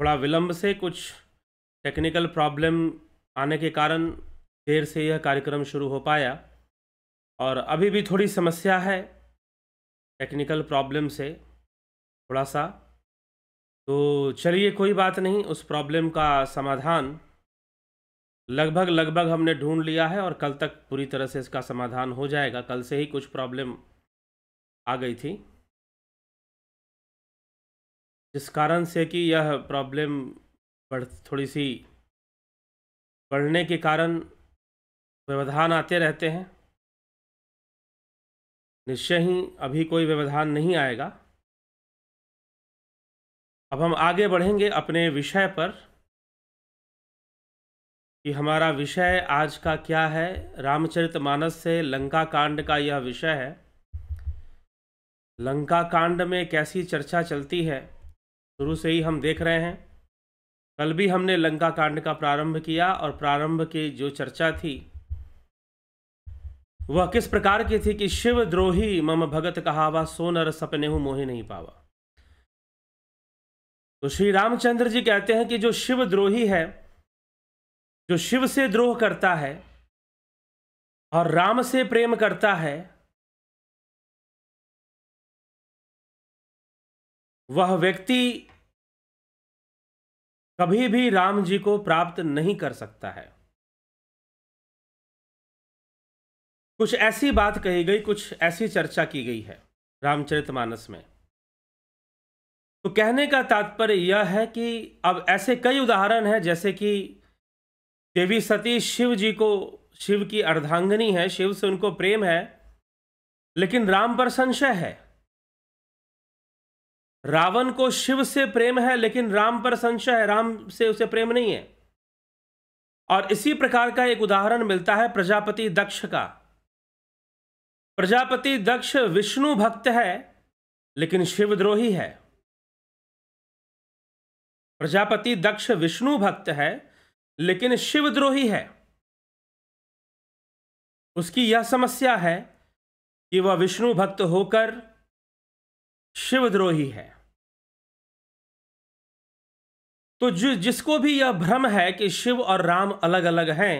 थोड़ा विलंब से कुछ टेक्निकल प्रॉब्लम आने के कारण देर से यह कार्यक्रम शुरू हो पाया और अभी भी थोड़ी समस्या है टेक्निकल प्रॉब्लम से थोड़ा सा तो चलिए कोई बात नहीं उस प्रॉब्लम का समाधान लगभग लगभग हमने ढूंढ लिया है और कल तक पूरी तरह से इसका समाधान हो जाएगा कल से ही कुछ प्रॉब्लम आ गई थी जिस कारण से कि यह प्रॉब्लम बढ़ थोड़ी सी बढ़ने के कारण व्यवधान आते रहते हैं निश्चय ही अभी कोई व्यवधान नहीं आएगा अब हम आगे बढ़ेंगे अपने विषय पर कि हमारा विषय आज का क्या है रामचरितमानस से लंका कांड का यह विषय है लंका कांड में कैसी चर्चा चलती है शुरू से ही हम देख रहे हैं कल भी हमने लंका कांड का प्रारंभ किया और प्रारंभ की जो चर्चा थी वह किस प्रकार की थी कि शिव द्रोही मम भगत कहावा सोनर सपने हूं मोहे नहीं पावा तो श्री रामचंद्र जी कहते हैं कि जो शिव द्रोही है जो शिव से द्रोह करता है और राम से प्रेम करता है वह व्यक्ति कभी भी राम जी को प्राप्त नहीं कर सकता है कुछ ऐसी बात कही गई कुछ ऐसी चर्चा की गई है रामचरितमानस में तो कहने का तात्पर्य यह है कि अब ऐसे कई उदाहरण हैं जैसे कि देवी सती शिव जी को शिव की अर्धांगनी है शिव से उनको प्रेम है लेकिन राम पर संशय है रावण को शिव से प्रेम है लेकिन राम पर संशय है राम से उसे प्रेम नहीं है और इसी प्रकार का एक उदाहरण मिलता है प्रजापति दक्ष का प्रजापति दक्ष विष्णु भक्त है लेकिन शिवद्रोही है प्रजापति दक्ष विष्णु भक्त है लेकिन शिवद्रोही है उसकी यह समस्या है कि वह विष्णु भक्त होकर शिवद्रोही है तो जि, जिसको भी यह भ्रम है कि शिव और राम अलग अलग हैं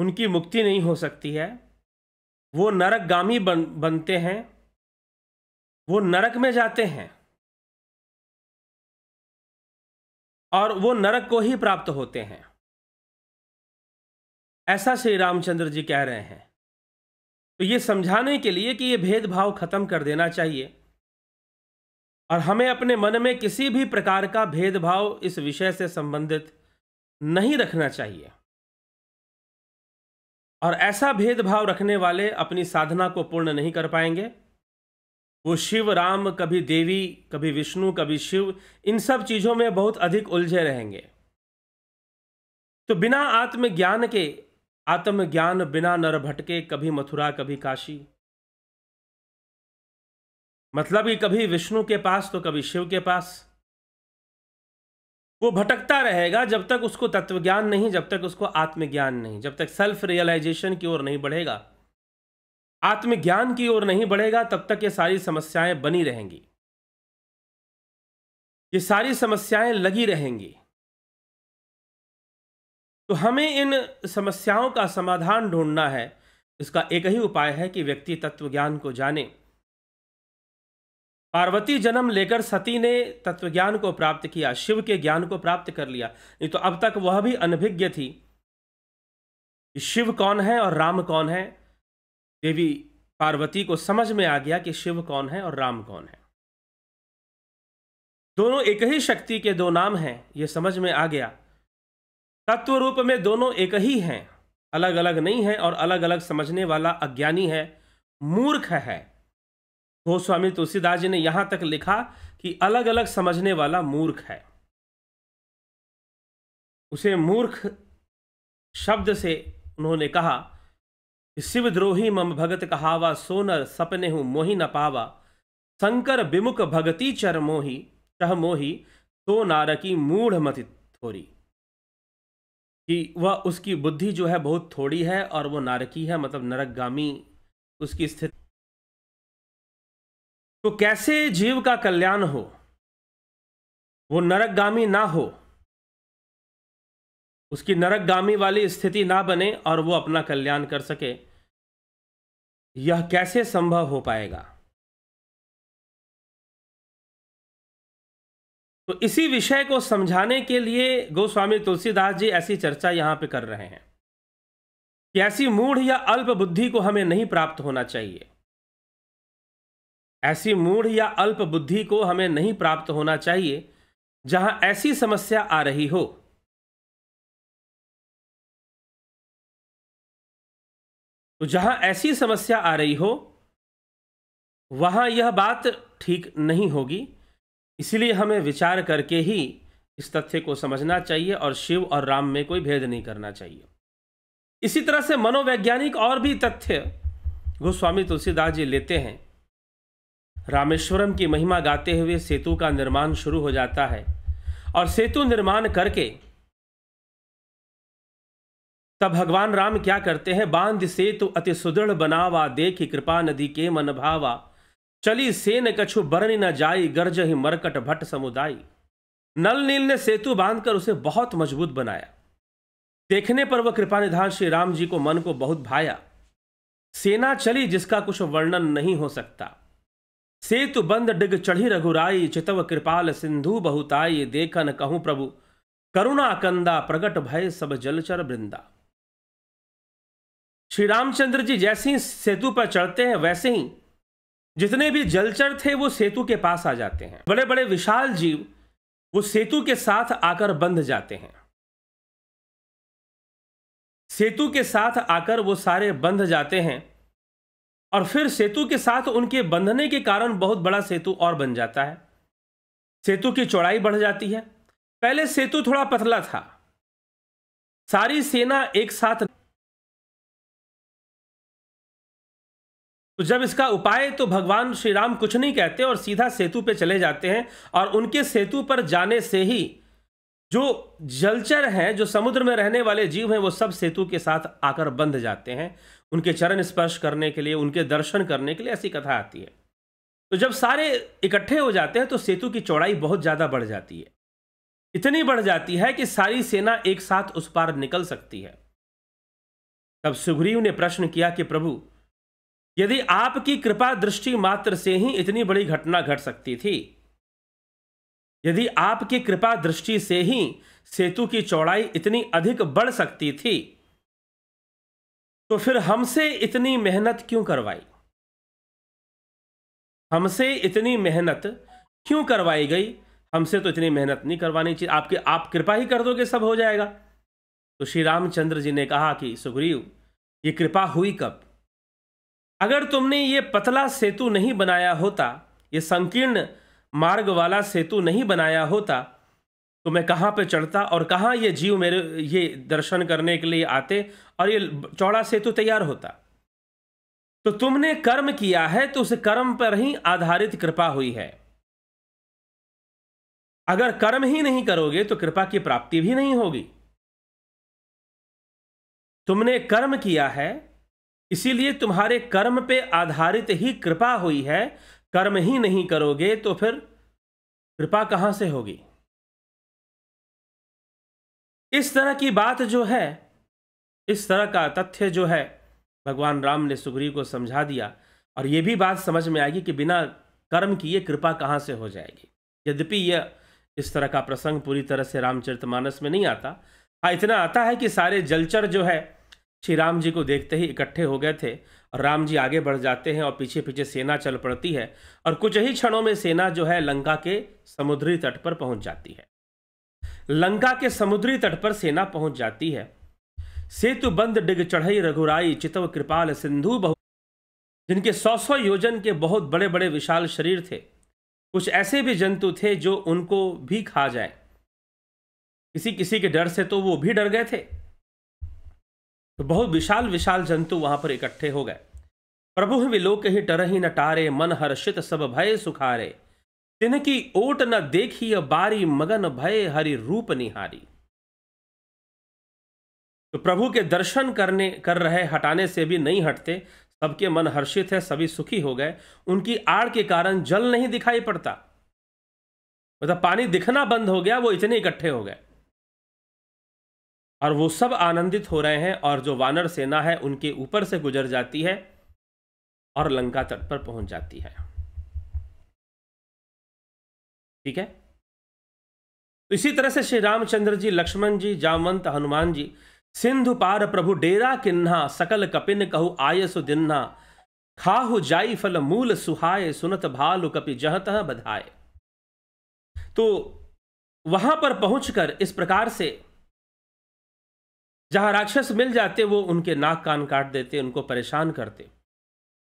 उनकी मुक्ति नहीं हो सकती है वो नरक गामी बन बनते हैं वो नरक में जाते हैं और वो नरक को ही प्राप्त होते हैं ऐसा श्री रामचंद्र जी कह रहे हैं तो ये समझाने के लिए कि ये भेदभाव खत्म कर देना चाहिए और हमें अपने मन में किसी भी प्रकार का भेदभाव इस विषय से संबंधित नहीं रखना चाहिए और ऐसा भेदभाव रखने वाले अपनी साधना को पूर्ण नहीं कर पाएंगे वो शिव राम कभी देवी कभी विष्णु कभी शिव इन सब चीज़ों में बहुत अधिक उलझे रहेंगे तो बिना आत्मज्ञान के आत्मज्ञान बिना नर भटके कभी मथुरा कभी काशी मतलब कि कभी विष्णु के पास तो कभी शिव के पास वो भटकता रहेगा जब तक उसको तत्वज्ञान नहीं जब तक उसको आत्मज्ञान नहीं जब तक सेल्फ रियलाइजेशन की ओर नहीं बढ़ेगा आत्मज्ञान की ओर नहीं बढ़ेगा तब तक ये सारी समस्याएं बनी रहेंगी ये सारी समस्याएं लगी रहेंगी तो हमें इन समस्याओं का समाधान ढूंढना है इसका एक ही उपाय है कि व्यक्ति तत्व ज्ञान को जाने पार्वती जन्म लेकर सती ने तत्वज्ञान को प्राप्त किया शिव के ज्ञान को प्राप्त कर लिया नहीं तो अब तक वह भी अनभिज्ञ थी शिव कौन है और राम कौन है देवी पार्वती को समझ में आ गया कि शिव कौन है और राम कौन है दोनों एक ही शक्ति के दो नाम हैं ये समझ में आ गया तत्व रूप में दोनों एक ही हैं अलग अलग नहीं है और अलग अलग समझने वाला अज्ञानी है मूर्ख है गोस्वामी तो तुलसीदास जी ने यहां तक लिखा कि अलग अलग समझने वाला मूर्ख है उसे मूर्ख शब्द से उन्होंने कहा कि शिवद्रोही मम भगत कहावा सोनर सपने हूं मोही न पावा शंकर विमुख भगति चर मोही चह मोही तो नारकी मूढ़ मति थोरी कि वह उसकी बुद्धि जो है बहुत थोड़ी है और वो नारकी है मतलब नरकगामी उसकी स्थिति तो कैसे जीव का कल्याण हो वो नरकगामी ना हो उसकी नरकगामी वाली स्थिति ना बने और वो अपना कल्याण कर सके यह कैसे संभव हो पाएगा तो इसी विषय को समझाने के लिए गोस्वामी तुलसीदास जी ऐसी चर्चा यहां पे कर रहे हैं कि ऐसी मूढ़ या अल्प बुद्धि को हमें नहीं प्राप्त होना चाहिए ऐसी मूढ़ या अल्प बुद्धि को हमें नहीं प्राप्त होना चाहिए जहां ऐसी समस्या आ रही हो तो जहां ऐसी समस्या आ रही हो वहां यह बात ठीक नहीं होगी इसलिए हमें विचार करके ही इस तथ्य को समझना चाहिए और शिव और राम में कोई भेद नहीं करना चाहिए इसी तरह से मनोवैज्ञानिक और भी तथ्य गोस्वामी तुलसीदास जी लेते हैं रामेश्वरम की महिमा गाते हुए सेतु का निर्माण शुरू हो जाता है और सेतु निर्माण करके तब भगवान राम क्या करते हैं बांध सेतु अति सुदृढ़ बनावा देख कृपा नदी के मन भावा चली सेन कछु बरनी न जाई गर्ज ही मरकट भट्ट समुदाय नल नील ने सेतु बांधकर उसे बहुत मजबूत बनाया देखने पर वह कृपा निधान श्री राम जी को मन को बहुत भाया सेना चली जिसका कुछ वर्णन नहीं हो सकता सेतु बंद डिग चढ़ी रघुराई चितव कृपाल सिंधु बहुताई देखन कहूं प्रभु करुणा कंदा प्रगट भय सब जलचर वृंदा श्री रामचंद्र जी जैसे ही सेतु पर चढ़ते हैं वैसे ही जितने भी जलचर थे वो सेतु के पास आ जाते हैं बड़े बड़े विशाल जीव वो सेतु के साथ आकर बंध जाते हैं सेतु के साथ आकर वो सारे बंध जाते हैं और फिर सेतु के साथ उनके बंधने के कारण बहुत बड़ा सेतु और बन जाता है सेतु की चौड़ाई बढ़ जाती है पहले सेतु थोड़ा पतला था सारी सेना एक साथ तो जब इसका उपाय तो भगवान श्री राम कुछ नहीं कहते और सीधा सेतु पे चले जाते हैं और उनके सेतु पर जाने से ही जो जलचर हैं जो समुद्र में रहने वाले जीव हैं वो सब सेतु के साथ आकर बंध जाते हैं उनके चरण स्पर्श करने के लिए उनके दर्शन करने के लिए ऐसी कथा आती है तो जब सारे इकट्ठे हो जाते हैं तो सेतु की चौड़ाई बहुत ज़्यादा बढ़ जाती है इतनी बढ़ जाती है कि सारी सेना एक साथ उस पार निकल सकती है तब सुग्रीव ने प्रश्न किया कि प्रभु यदि आपकी कृपा दृष्टि मात्र से ही इतनी बड़ी घटना घट सकती थी यदि आपकी कृपा दृष्टि से ही सेतु की चौड़ाई इतनी अधिक बढ़ सकती थी तो फिर हमसे इतनी मेहनत क्यों करवाई हमसे इतनी मेहनत क्यों करवाई गई हमसे तो इतनी मेहनत नहीं करवानी चाहिए आपके आप कृपा ही कर दोगे सब हो जाएगा तो श्री रामचंद्र जी ने कहा कि सुग्रीव ये कृपा हुई कब अगर तुमने ये पतला सेतु नहीं बनाया होता ये संकीर्ण मार्ग वाला सेतु नहीं बनाया होता तो मैं कहाँ पे चढ़ता और कहाँ ये जीव मेरे ये दर्शन करने के लिए आते और ये चौड़ा सेतु तैयार होता तो तुमने कर्म किया है तो उस कर्म पर ही आधारित कृपा हुई है अगर कर्म ही नहीं करोगे तो कृपा की प्राप्ति भी नहीं होगी तुमने कर्म किया है इसीलिए तुम्हारे कर्म पे आधारित ही कृपा हुई है कर्म ही नहीं करोगे तो फिर कृपा कहां से होगी इस तरह की बात जो है इस तरह का तथ्य जो है भगवान राम ने सुग्रीव को समझा दिया और ये भी बात समझ में आएगी कि बिना कर्म की ये कृपा कहाँ से हो जाएगी यद्यपि यह इस तरह का प्रसंग पूरी तरह से रामचरितमानस में नहीं आता हाँ इतना आता है कि सारे जलचर जो है श्री राम जी को देखते ही इकट्ठे हो गए थे और राम जी आगे बढ़ जाते हैं और पीछे पीछे सेना चल पड़ती है और कुछ ही क्षणों में सेना जो है लंका के समुद्री तट पर पहुंच जाती है लंका के समुद्री तट पर सेना पहुंच जाती है सेतु बंद डिग चढ़ई रघुराई चितव कृपाल सिंधु बहु जिनके सौ सौ योजन के बहुत बड़े बड़े विशाल शरीर थे कुछ ऐसे भी जंतु थे जो उनको भी खा जाए किसी किसी के डर से तो वो भी डर गए थे तो बहुत विशाल विशाल जंतु वहां पर इकट्ठे हो गए प्रभु विलोक ही ही न टारे मन हर्षित सब भय सुखारे तिनकी ओट न देखी बारी मगन भय हरि रूप निहारी तो प्रभु के दर्शन करने कर रहे हटाने से भी नहीं हटते सबके मन हर्षित है सभी सुखी हो गए उनकी आड़ के कारण जल नहीं दिखाई पड़ता मतलब पानी दिखना बंद हो गया वो इतने इकट्ठे हो गए और वो सब आनंदित हो रहे हैं और जो वानर सेना है उनके ऊपर से गुजर जाती है और लंका तट पर पहुंच जाती है ठीक है तो इसी तरह से श्री रामचंद्र जी लक्ष्मण जी जामवंत हनुमान जी सिंधु पार प्रभु डेरा किन्हा सकल कपिन कहु आय दिन्हा खाहु जाई फल मूल सुहाय सुनत भालु कपि जहत बधाए तो वहां पर पहुंचकर इस प्रकार से जहां राक्षस मिल जाते वो उनके नाक कान काट देते उनको परेशान करते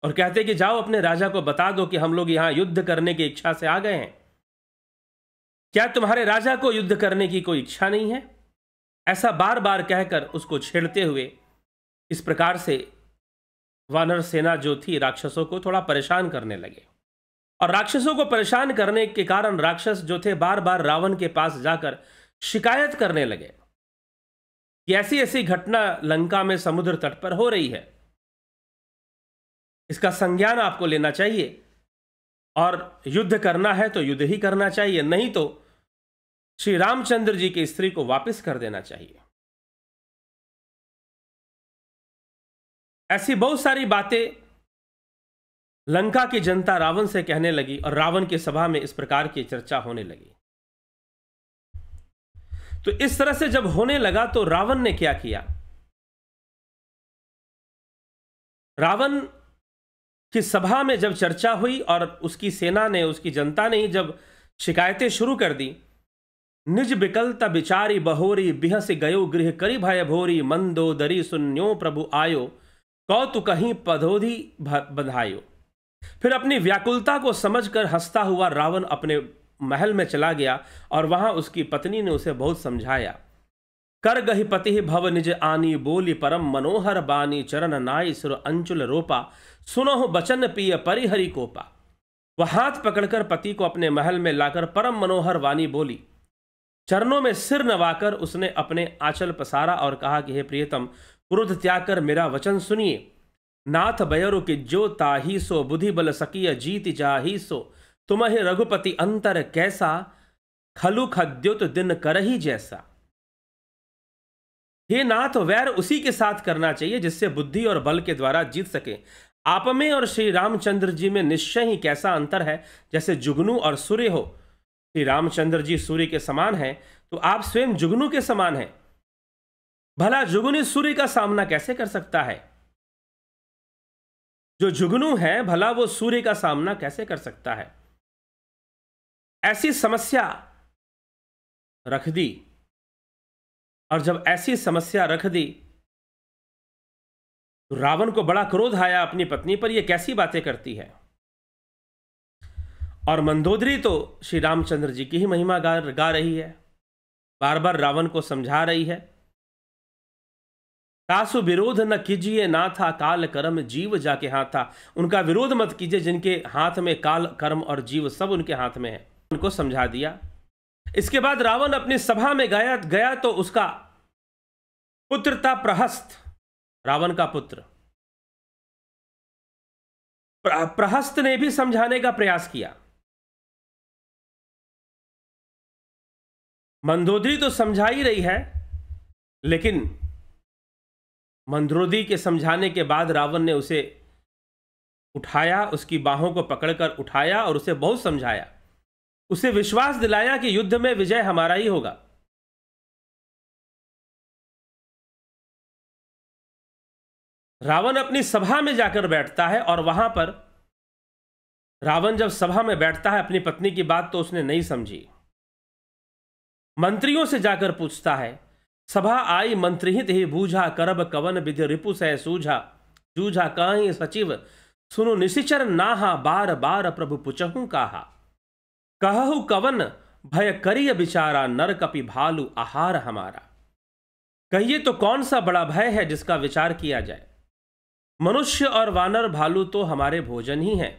और कहते कि जाओ अपने राजा को बता दो कि हम लोग यहां युद्ध करने की इच्छा से आ गए हैं क्या तुम्हारे राजा को युद्ध करने की कोई इच्छा नहीं है ऐसा बार बार कहकर उसको छेड़ते हुए इस प्रकार से वानर सेना जो थी राक्षसों को थोड़ा परेशान करने लगे और राक्षसों को परेशान करने के कारण राक्षस जो थे बार बार रावण के पास जाकर शिकायत करने लगे कि ऐसी ऐसी घटना लंका में समुद्र तट पर हो रही है इसका संज्ञान आपको लेना चाहिए और युद्ध करना है तो युद्ध ही करना चाहिए नहीं तो श्री रामचंद्र जी की स्त्री को वापस कर देना चाहिए ऐसी बहुत सारी बातें लंका की जनता रावण से कहने लगी और रावण की सभा में इस प्रकार की चर्चा होने लगी तो इस तरह से जब होने लगा तो रावण ने क्या किया रावण कि सभा में जब चर्चा हुई और उसकी सेना ने उसकी जनता ने जब शिकायतें शुरू कर दी निज विकलता बिचारी बहोरी बिहस गयो गृह करी भय भोरी मंदो दरी सुन्यो प्रभु आयो कौ तु कहीं पधोधी बधायो फिर अपनी व्याकुलता को समझकर हंसता हुआ रावण अपने महल में चला गया और वहां उसकी पत्नी ने उसे बहुत समझाया कर गही पति भव निज आनी बोली परम मनोहर बानी चरण नाई सुर अंचुल रोपा सुनो हो बचन पिय परिहरि कोपा वह हाथ पकड़कर पति को अपने महल में लाकर परम मनोहर वाणी बोली चरणों में सिर नवाकर उसने अपने आंचल पसारा और कहा कि हे प्रियतम क्रोध त्याग कर मेरा वचन सुनिए नाथ बयरु कि जो ताही सो बुद्धि बल सकिय जीत जाही सो तुम्हें रघुपति अंतर कैसा खलु खद्युत दिन कर ही जैसा हे नाथ वैर उसी के साथ करना चाहिए जिससे बुद्धि और बल के द्वारा जीत सके आप में और श्री रामचंद्र जी में निश्चय ही कैसा अंतर है जैसे जुगनू और सूर्य हो श्री रामचंद्र जी सूर्य के समान है तो आप स्वयं जुगनू के समान हैं भला जुगनू सूर्य का सामना कैसे कर सकता है जो जुगनू है भला वो सूर्य का सामना कैसे कर सकता है ऐसी समस्या रख दी और जब ऐसी समस्या रख दी तो रावण को बड़ा क्रोध आया अपनी पत्नी पर यह कैसी बातें करती है और मंदोदरी तो श्री रामचंद्र जी की ही महिमा गा गा रही है बार बार रावण को समझा रही है कासु विरोध न कीजिए ना था काल कर्म जीव जाके हाथ था उनका विरोध मत कीजिए जिनके हाथ में काल कर्म और जीव सब उनके हाथ में है उनको समझा दिया इसके बाद रावण अपनी सभा में गया गया तो उसका पुत्रता प्रहस्त रावण का पुत्र प्रहस्त ने भी समझाने का प्रयास किया मंदोदरी तो समझा ही रही है लेकिन मंदोदरी के समझाने के बाद रावण ने उसे उठाया उसकी बाहों को पकड़कर उठाया और उसे बहुत समझाया उसे विश्वास दिलाया कि युद्ध में विजय हमारा ही होगा रावण अपनी सभा में जाकर बैठता है और वहां पर रावण जब सभा में बैठता है अपनी पत्नी की बात तो उसने नहीं समझी मंत्रियों से जाकर पूछता है सभा आई मंत्रहित ही बूझा करब कवन विधि रिपु सह सूझा जूझा कहीं सचिव सुनो निशिचर नाहा बार बार प्रभु पुचहू कहा कहु कवन भय करिय बिचारा नर कपि भालू आहार हमारा कहिए तो कौन सा बड़ा भय है जिसका विचार किया जाए मनुष्य और वानर भालू तो हमारे भोजन ही हैं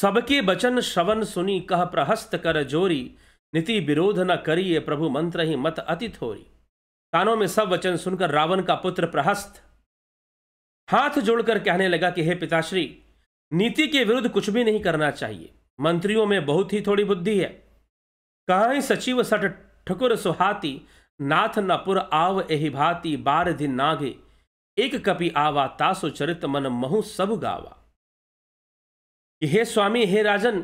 सबके बचन श्रवण सुनी कह प्रहस्त कर जोरी नीति विरोध न करिए प्रभु मंत्र ही मत अति थोरी कानों में सब वचन सुनकर रावण का पुत्र प्रहस्त हाथ जोड़कर कहने लगा कि हे पिताश्री नीति के विरुद्ध कुछ भी नहीं करना चाहिए मंत्रियों में बहुत ही थोड़ी बुद्धि है कहा सचिव सट ठकुर सुहाती नाथ नपुर आव एहि भाती बार दिन नागे एक कपि आवा तासो चरित मन महु सब गावा कि हे स्वामी हे राजन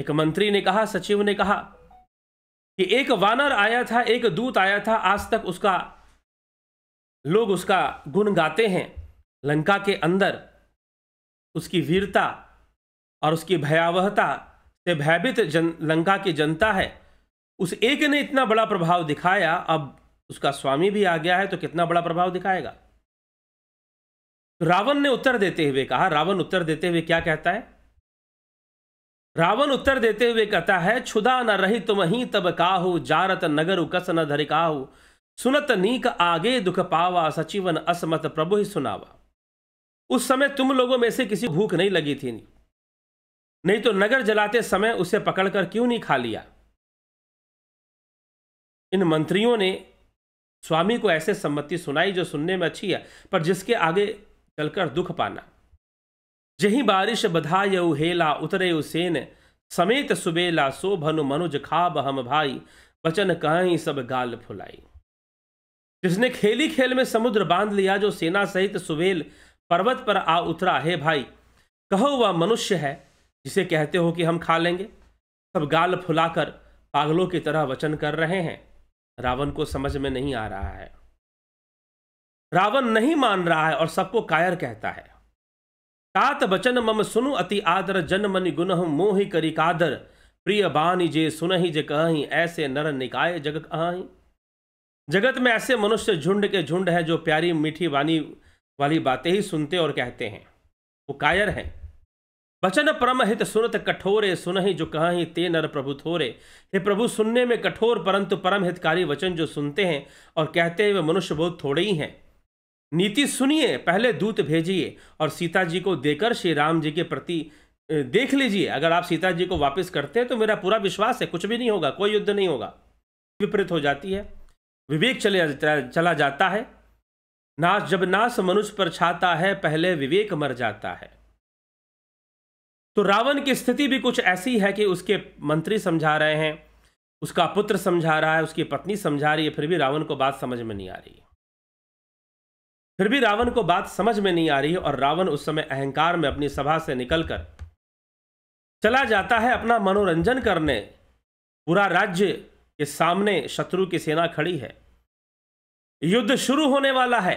एक मंत्री ने कहा सचिव ने कहा कि एक वानर आया था एक दूत आया था आज तक उसका लोग उसका गुण गाते हैं लंका के अंदर उसकी वीरता और उसकी भयावहता से भयभीत जन लंका की जनता है उस एक ने इतना बड़ा प्रभाव दिखाया अब उसका स्वामी भी आ गया है तो कितना बड़ा प्रभाव दिखाएगा रावण ने उत्तर देते हुए कहा रावण उत्तर देते हुए क्या कहता है रावण उत्तर देते हुए कहता है छुदा न रही तुम ही तब काहु जारत नगर उकस न धरिकाहु सुनत नीक आगे दुख पावा सचिवन असमत प्रभु ही सुनावा उस समय तुम लोगों में से किसी भूख नहीं लगी थी नहीं, नहीं तो नगर जलाते समय उसे पकड़कर क्यों नहीं खा लिया इन मंत्रियों ने स्वामी को ऐसे सम्मति सुनाई जो सुनने में अच्छी है पर जिसके आगे चलकर दुख पाना जही बारिश बधाय हेला उतरे उसेन समेत सुबेला सो भनु मनुज खाब हम भाई बचन कहीं सब गाल फुलाई जिसने खेली खेल में समुद्र बांध लिया जो सेना सहित सुबेल पर्वत पर आ उतरा हे भाई कहो वह मनुष्य है जिसे कहते हो कि हम खा लेंगे सब गाल फुलाकर पागलों की तरह वचन कर रहे हैं रावण को समझ में नहीं आ रहा है रावण नहीं मान रहा है और सबको कायर कहता है तात बचन मम सुनु अति आदर जन मनि गुनह मोहि करी कादर प्रिय बानी जे सुनहि जे कहीं ऐसे नर निकाय जग कह जगत में ऐसे मनुष्य झुंड के झुंड हैं जो प्यारी मीठी वाणी वाली बातें ही सुनते और कहते हैं वो कायर हैं वचन परम हित सुनत कठोरे सुनहि जो कहीं ते नर प्रभु थोरे हे प्रभु सुनने में कठोर परंतु परम हितकारी वचन जो सुनते हैं और कहते हुए मनुष्य बहुत थोड़े ही हैं नीति सुनिए पहले दूत भेजिए और सीता जी को देकर श्री राम जी के प्रति देख लीजिए अगर आप सीता जी को वापस करते हैं तो मेरा पूरा विश्वास है कुछ भी नहीं होगा कोई युद्ध नहीं होगा विपरीत हो जाती है विवेक चले चला जाता है नाश जब नाश मनुष्य पर छाता है पहले विवेक मर जाता है तो रावण की स्थिति भी कुछ ऐसी है कि उसके मंत्री समझा रहे हैं उसका पुत्र समझा रहा है उसकी पत्नी समझा रही है फिर भी रावण को बात समझ में नहीं आ रही फिर भी रावण को बात समझ में नहीं आ रही और रावण उस समय अहंकार में अपनी सभा से निकलकर चला जाता है अपना मनोरंजन करने पूरा राज्य के सामने शत्रु की सेना खड़ी है युद्ध शुरू होने वाला है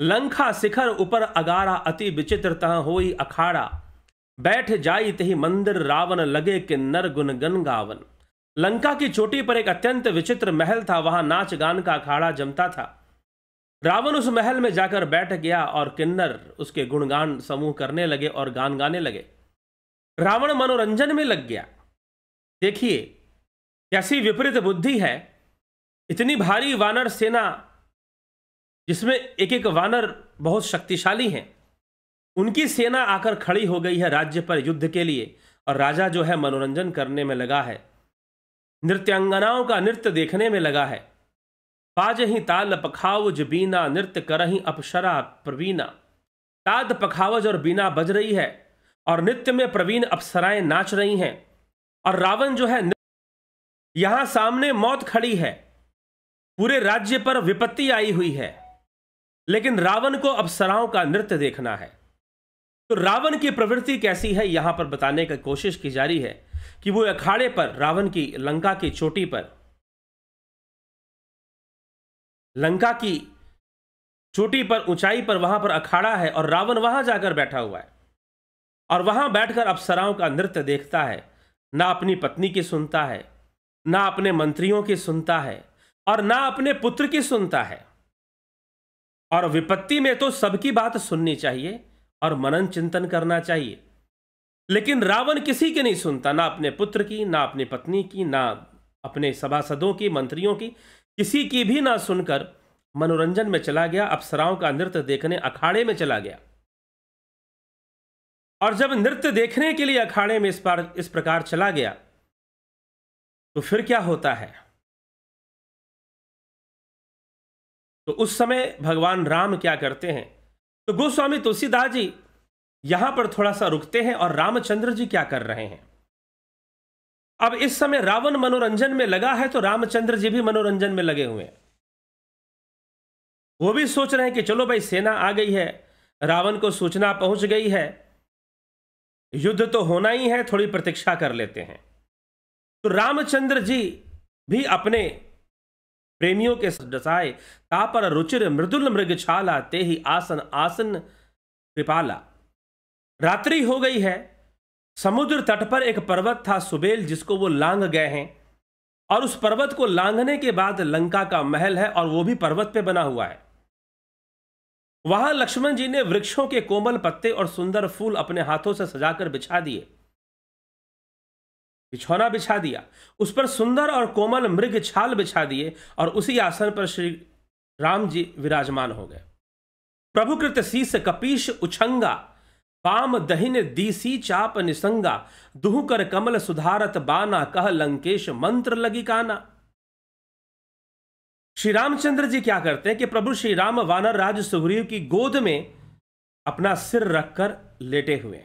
लंखा शिखर ऊपर अगारा अति विचित्र तह हो अखाड़ा बैठ जाई तही मंदिर रावण लगे नर गुन गन गावन लंका की चोटी पर एक अत्यंत विचित्र महल था वहां नाच गान का अखाड़ा जमता था रावण उस महल में जाकर बैठ गया और किन्नर उसके गुणगान समूह करने लगे और गान गाने लगे रावण मनोरंजन में लग गया देखिए कैसी विपरीत बुद्धि है इतनी भारी वानर सेना जिसमें एक एक वानर बहुत शक्तिशाली हैं उनकी सेना आकर खड़ी हो गई है राज्य पर युद्ध के लिए और राजा जो है मनोरंजन करने में लगा है नृत्यांगनाओं का नृत्य देखने में लगा है ही ताल पखावज बीना नृत्य करही अपशरा प्रवीणा ताद पखावज और बीना बज रही है और नृत्य में प्रवीण अपसराए नाच रही हैं और रावण जो है यहां सामने मौत खड़ी है पूरे राज्य पर विपत्ति आई हुई है लेकिन रावण को अपसराओं का नृत्य देखना है तो रावण की प्रवृत्ति कैसी है यहां पर बताने की कोशिश की जा रही है कि वो अखाड़े पर रावण की लंका की चोटी पर लंका की चोटी पर ऊंचाई पर वहां पर अखाड़ा है और रावण वहां जाकर बैठा हुआ है और वहां बैठकर अप्सराओं का नृत्य देखता है ना अपनी पत्नी की सुनता है ना अपने मंत्रियों की सुनता है और ना अपने पुत्र की सुनता है और विपत्ति में तो सबकी बात सुननी चाहिए और मनन चिंतन करना चाहिए लेकिन रावण किसी की नहीं सुनता ना अपने पुत्र की ना अपनी पत्नी की ना अपने सभासदों की मंत्रियों की किसी की भी ना सुनकर मनोरंजन में चला गया अप्सराओं का नृत्य देखने अखाड़े में चला गया और जब नृत्य देखने के लिए अखाड़े में इस पार इस प्रकार चला गया तो फिर क्या होता है तो उस समय भगवान राम क्या करते हैं तो गोस्वामी तुलसीदास जी यहां पर थोड़ा सा रुकते हैं और रामचंद्र जी क्या कर रहे हैं अब इस समय रावण मनोरंजन में लगा है तो रामचंद्र जी भी मनोरंजन में लगे हुए हैं वो भी सोच रहे हैं कि चलो भाई सेना आ गई है रावण को सूचना पहुंच गई है युद्ध तो होना ही है थोड़ी प्रतीक्षा कर लेते हैं तो रामचंद्र जी भी अपने प्रेमियों के दसाए तापर रुचिर मृदुल मृग छाला ते ही आसन आसन कृपाला रात्रि हो गई है समुद्र तट पर एक पर्वत था सुबेल जिसको वो लांग गए हैं और उस पर्वत को लांघने के बाद लंका का महल है और वो भी पर्वत पे बना हुआ है वहां लक्ष्मण जी ने वृक्षों के कोमल पत्ते और सुंदर फूल अपने हाथों से सजाकर बिछा दिए बिछौना बिछा दिया उस पर सुंदर और कोमल मृग छाल बिछा दिए और उसी आसन पर श्री राम जी विराजमान हो गए प्रभु कृत शीस कपीश उछंगा पाम दहिन दीसी चाप निसंगा दुह कर कमल सुधारत बाना कह लंकेश मंत्र लगी काना श्री रामचंद्र जी क्या करते हैं कि प्रभु श्री राम वानर राज सुग्रीव की गोद में अपना सिर रखकर लेटे हुए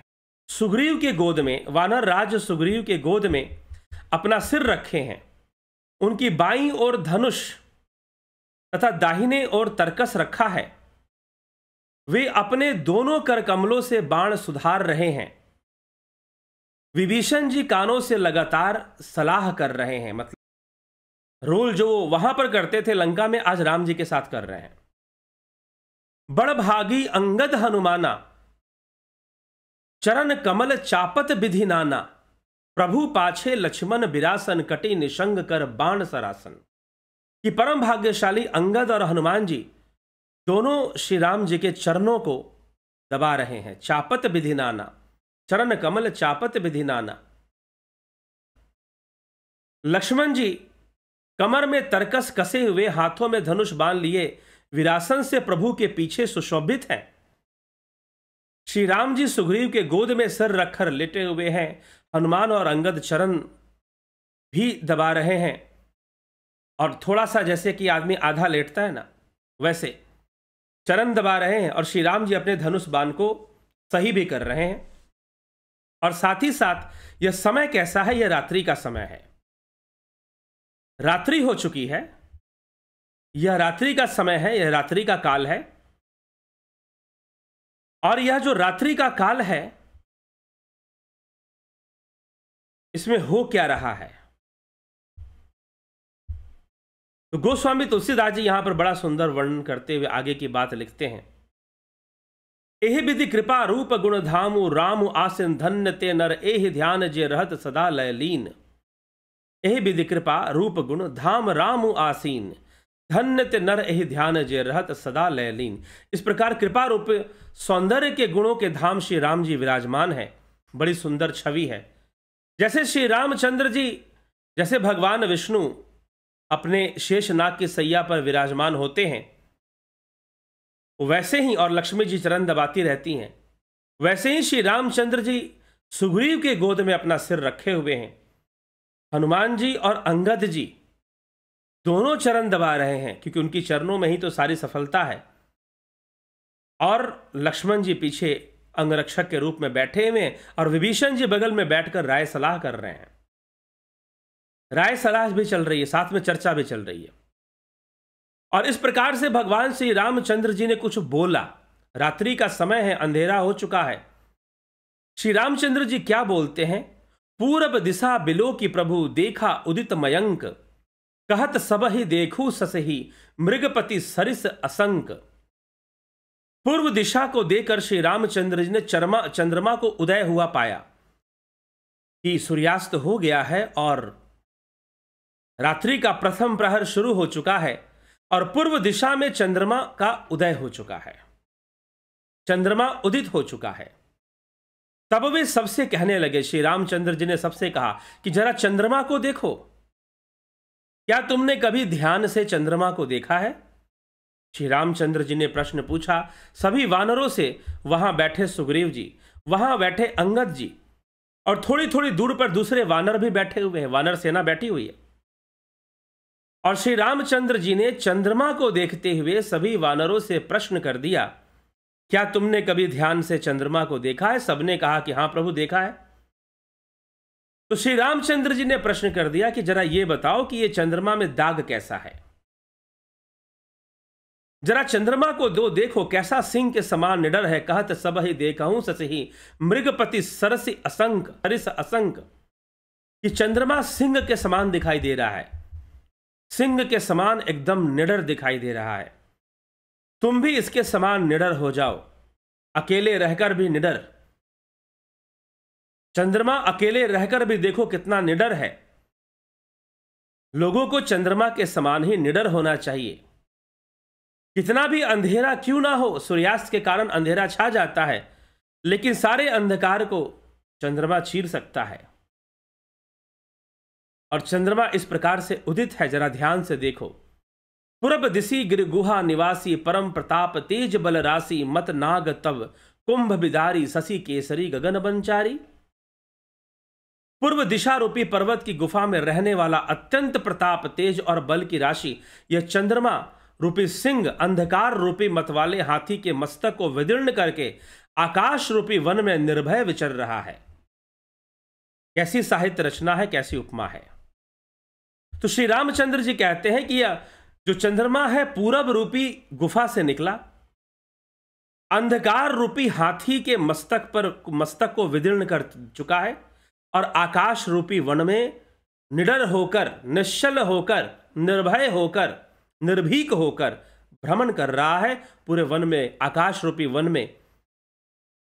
सुग्रीव के गोद में वानर राज सुग्रीव के गोद में अपना सिर रखे हैं उनकी बाई और धनुष तथा दाहिने और तर्कस रखा है वे अपने दोनों कर कमलों से बाण सुधार रहे हैं विभीषण जी कानों से लगातार सलाह कर रहे हैं मतलब रोल जो वहां पर करते थे लंका में आज राम जी के साथ कर रहे हैं बड़भागी अंगद हनुमाना चरण कमल चापत विधि नाना प्रभु पाछे लक्ष्मण बिरासन कटी निशंग कर बाण सरासन कि परम भाग्यशाली अंगद और हनुमान जी दोनों श्री राम जी के चरणों को दबा रहे हैं चापत विधि नाना चरण कमल चापत विधि नाना लक्ष्मण जी कमर में तरकस कसे हुए हाथों में धनुष बांध लिए विरासन से प्रभु के पीछे सुशोभित हैं श्री राम जी सुग्रीव के गोद में सर रखकर लेटे हुए हैं हनुमान और अंगद चरण भी दबा रहे हैं और थोड़ा सा जैसे कि आदमी आधा लेटता है ना वैसे चरण दबा रहे हैं और श्री राम जी अपने धनुष बाण को सही भी कर रहे हैं और साथ ही साथ यह समय कैसा है यह रात्रि का समय है रात्रि हो चुकी है यह रात्रि का समय है यह रात्रि का काल है और यह जो रात्रि का काल है इसमें हो क्या रहा है तो गोस्वामी तुलसीदास जी यहां पर बड़ा सुंदर वर्णन करते हुए आगे की बात लिखते हैं एह विधि कृपा रूप गुण धामु राम आसिन धन्य ते नर एह ध्यान जे रहत सदा लय लीन विधि कृपा रूप गुण धाम राम आसीन धन्य ते नर एह ध्यान जे रहत सदा लय लीन इस प्रकार कृपा रूप सौंदर्य के गुणों के धाम श्री राम जी विराजमान है बड़ी सुंदर छवि है जैसे श्री रामचंद्र जी जैसे भगवान विष्णु अपने शेषनाग की सैया पर विराजमान होते हैं वैसे ही और लक्ष्मी जी चरण दबाती रहती हैं वैसे ही श्री रामचंद्र जी सुग्रीव के गोद में अपना सिर रखे हुए हैं हनुमान जी और अंगद जी दोनों चरण दबा रहे हैं क्योंकि उनकी चरणों में ही तो सारी सफलता है और लक्ष्मण जी पीछे अंगरक्षक के रूप में बैठे हुए हैं और विभीषण जी बगल में बैठकर राय सलाह कर रहे हैं राय सलाह भी चल रही है साथ में चर्चा भी चल रही है और इस प्रकार से भगवान श्री रामचंद्र जी ने कुछ बोला रात्रि का समय है अंधेरा हो चुका है श्री रामचंद्र जी क्या बोलते हैं पूरब दिशा बिलो की प्रभु देखा उदित मयंक कहत सब ही देखू ससही मृगपति सरिस असंक पूर्व दिशा को देकर श्री रामचंद्र जी ने चरमा चंद्रमा को उदय हुआ पाया कि सूर्यास्त हो गया है और रात्रि का प्रथम प्रहर शुरू हो चुका है और पूर्व दिशा में चंद्रमा का उदय हो चुका है चंद्रमा उदित हो चुका है तब वे सबसे कहने लगे श्री रामचंद्र जी ने सबसे कहा कि जरा चंद्रमा को देखो क्या तुमने कभी ध्यान से चंद्रमा को देखा है श्री रामचंद्र जी ने प्रश्न पूछा सभी वानरों से वहां बैठे सुग्रीव जी वहां बैठे अंगद जी और थोड़ी थोड़ी दूर पर दूसरे वानर भी बैठे हुए हैं वानर सेना बैठी हुई है और श्री रामचंद्र जी ने चंद्रमा को देखते हुए सभी वानरों से प्रश्न कर दिया क्या तुमने कभी ध्यान से चंद्रमा को देखा है सबने कहा कि हां प्रभु देखा है तो श्री रामचंद्र जी ने प्रश्न कर दिया कि जरा यह बताओ कि यह चंद्रमा में दाग कैसा है जरा चंद्रमा को दो देखो कैसा सिंह के समान निडर है कहत सब ही देखहूं सस ही मृगपति सरस असंक हरिस असंक कि चंद्रमा सिंह के समान दिखाई दे रहा है सिंह के समान एकदम निडर दिखाई दे रहा है तुम भी इसके समान निडर हो जाओ अकेले रहकर भी निडर चंद्रमा अकेले रहकर भी देखो कितना निडर है लोगों को चंद्रमा के समान ही निडर होना चाहिए कितना भी अंधेरा क्यों ना हो सूर्यास्त के कारण अंधेरा छा जाता है लेकिन सारे अंधकार को चंद्रमा चीर सकता है और चंद्रमा इस प्रकार से उदित है जरा ध्यान से देखो पूर्व दिशी गिर गुहा निवासी परम प्रताप तेज बल राशि मत नाग तव कुंभ बिदारी शशि केसरी गगन बंचारी पूर्व दिशा रूपी पर्वत की गुफा में रहने वाला अत्यंत प्रताप तेज और बल की राशि यह चंद्रमा रूपी सिंह अंधकार रूपी मतवाले हाथी के मस्तक को विदीर्ण करके आकाश रूपी वन में निर्भय विचर रहा है कैसी साहित्य रचना है कैसी उपमा है तो श्री रामचंद्र जी कहते हैं कि यह जो चंद्रमा है पूरब रूपी गुफा से निकला अंधकार रूपी हाथी के मस्तक पर मस्तक को विदीर्ण कर चुका है और आकाश रूपी वन में निडर होकर निश्चल होकर निर्भय होकर निर्भीक होकर भ्रमण कर रहा है पूरे वन में आकाश रूपी वन में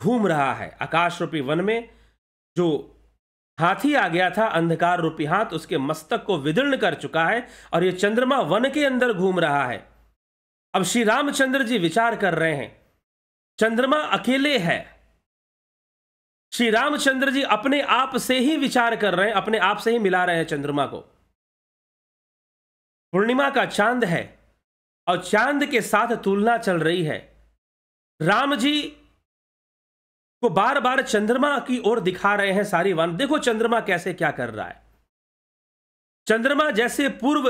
घूम रहा है आकाश रूपी वन में जो हाथी आ गया था अंधकार रूपी हाथ उसके मस्तक को विदीर्ण कर चुका है और यह चंद्रमा वन के अंदर घूम रहा है अब श्री रामचंद्र जी विचार कर रहे हैं चंद्रमा अकेले है श्री रामचंद्र जी अपने आप से ही विचार कर रहे हैं अपने आप से ही मिला रहे हैं चंद्रमा को पूर्णिमा का चांद है और चांद के साथ तुलना चल रही है राम जी को बार बार चंद्रमा की ओर दिखा रहे हैं सारी वन देखो चंद्रमा कैसे क्या कर रहा है चंद्रमा जैसे पूर्व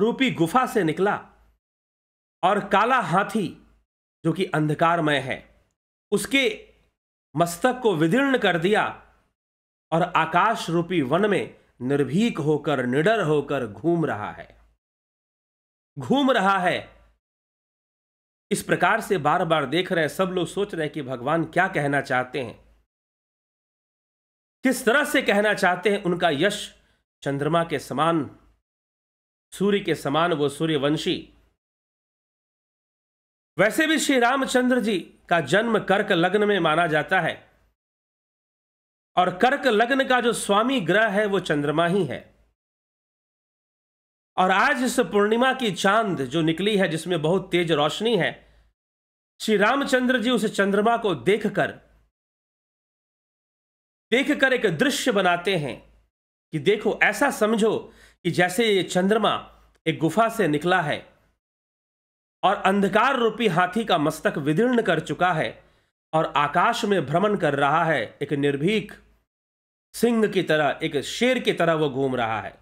रूपी गुफा से निकला और काला हाथी जो कि अंधकारमय है उसके मस्तक को विदीर्ण कर दिया और आकाश रूपी वन में निर्भीक होकर निडर होकर घूम रहा है घूम रहा है इस प्रकार से बार बार देख रहे सब लोग सोच रहे कि भगवान क्या कहना चाहते हैं किस तरह से कहना चाहते हैं उनका यश चंद्रमा के समान सूर्य के समान वो सूर्यवंशी वैसे भी श्री रामचंद्र जी का जन्म कर्क लग्न में माना जाता है और कर्क लग्न का जो स्वामी ग्रह है वो चंद्रमा ही है और आज इस पूर्णिमा की चांद जो निकली है जिसमें बहुत तेज रोशनी है श्री रामचंद्र जी उस चंद्रमा को देखकर देखकर एक दृश्य बनाते हैं कि देखो ऐसा समझो कि जैसे ये चंद्रमा एक गुफा से निकला है और अंधकार रूपी हाथी का मस्तक विदीर्ण कर चुका है और आकाश में भ्रमण कर रहा है एक निर्भीक सिंह की तरह एक शेर की तरह वो घूम रहा है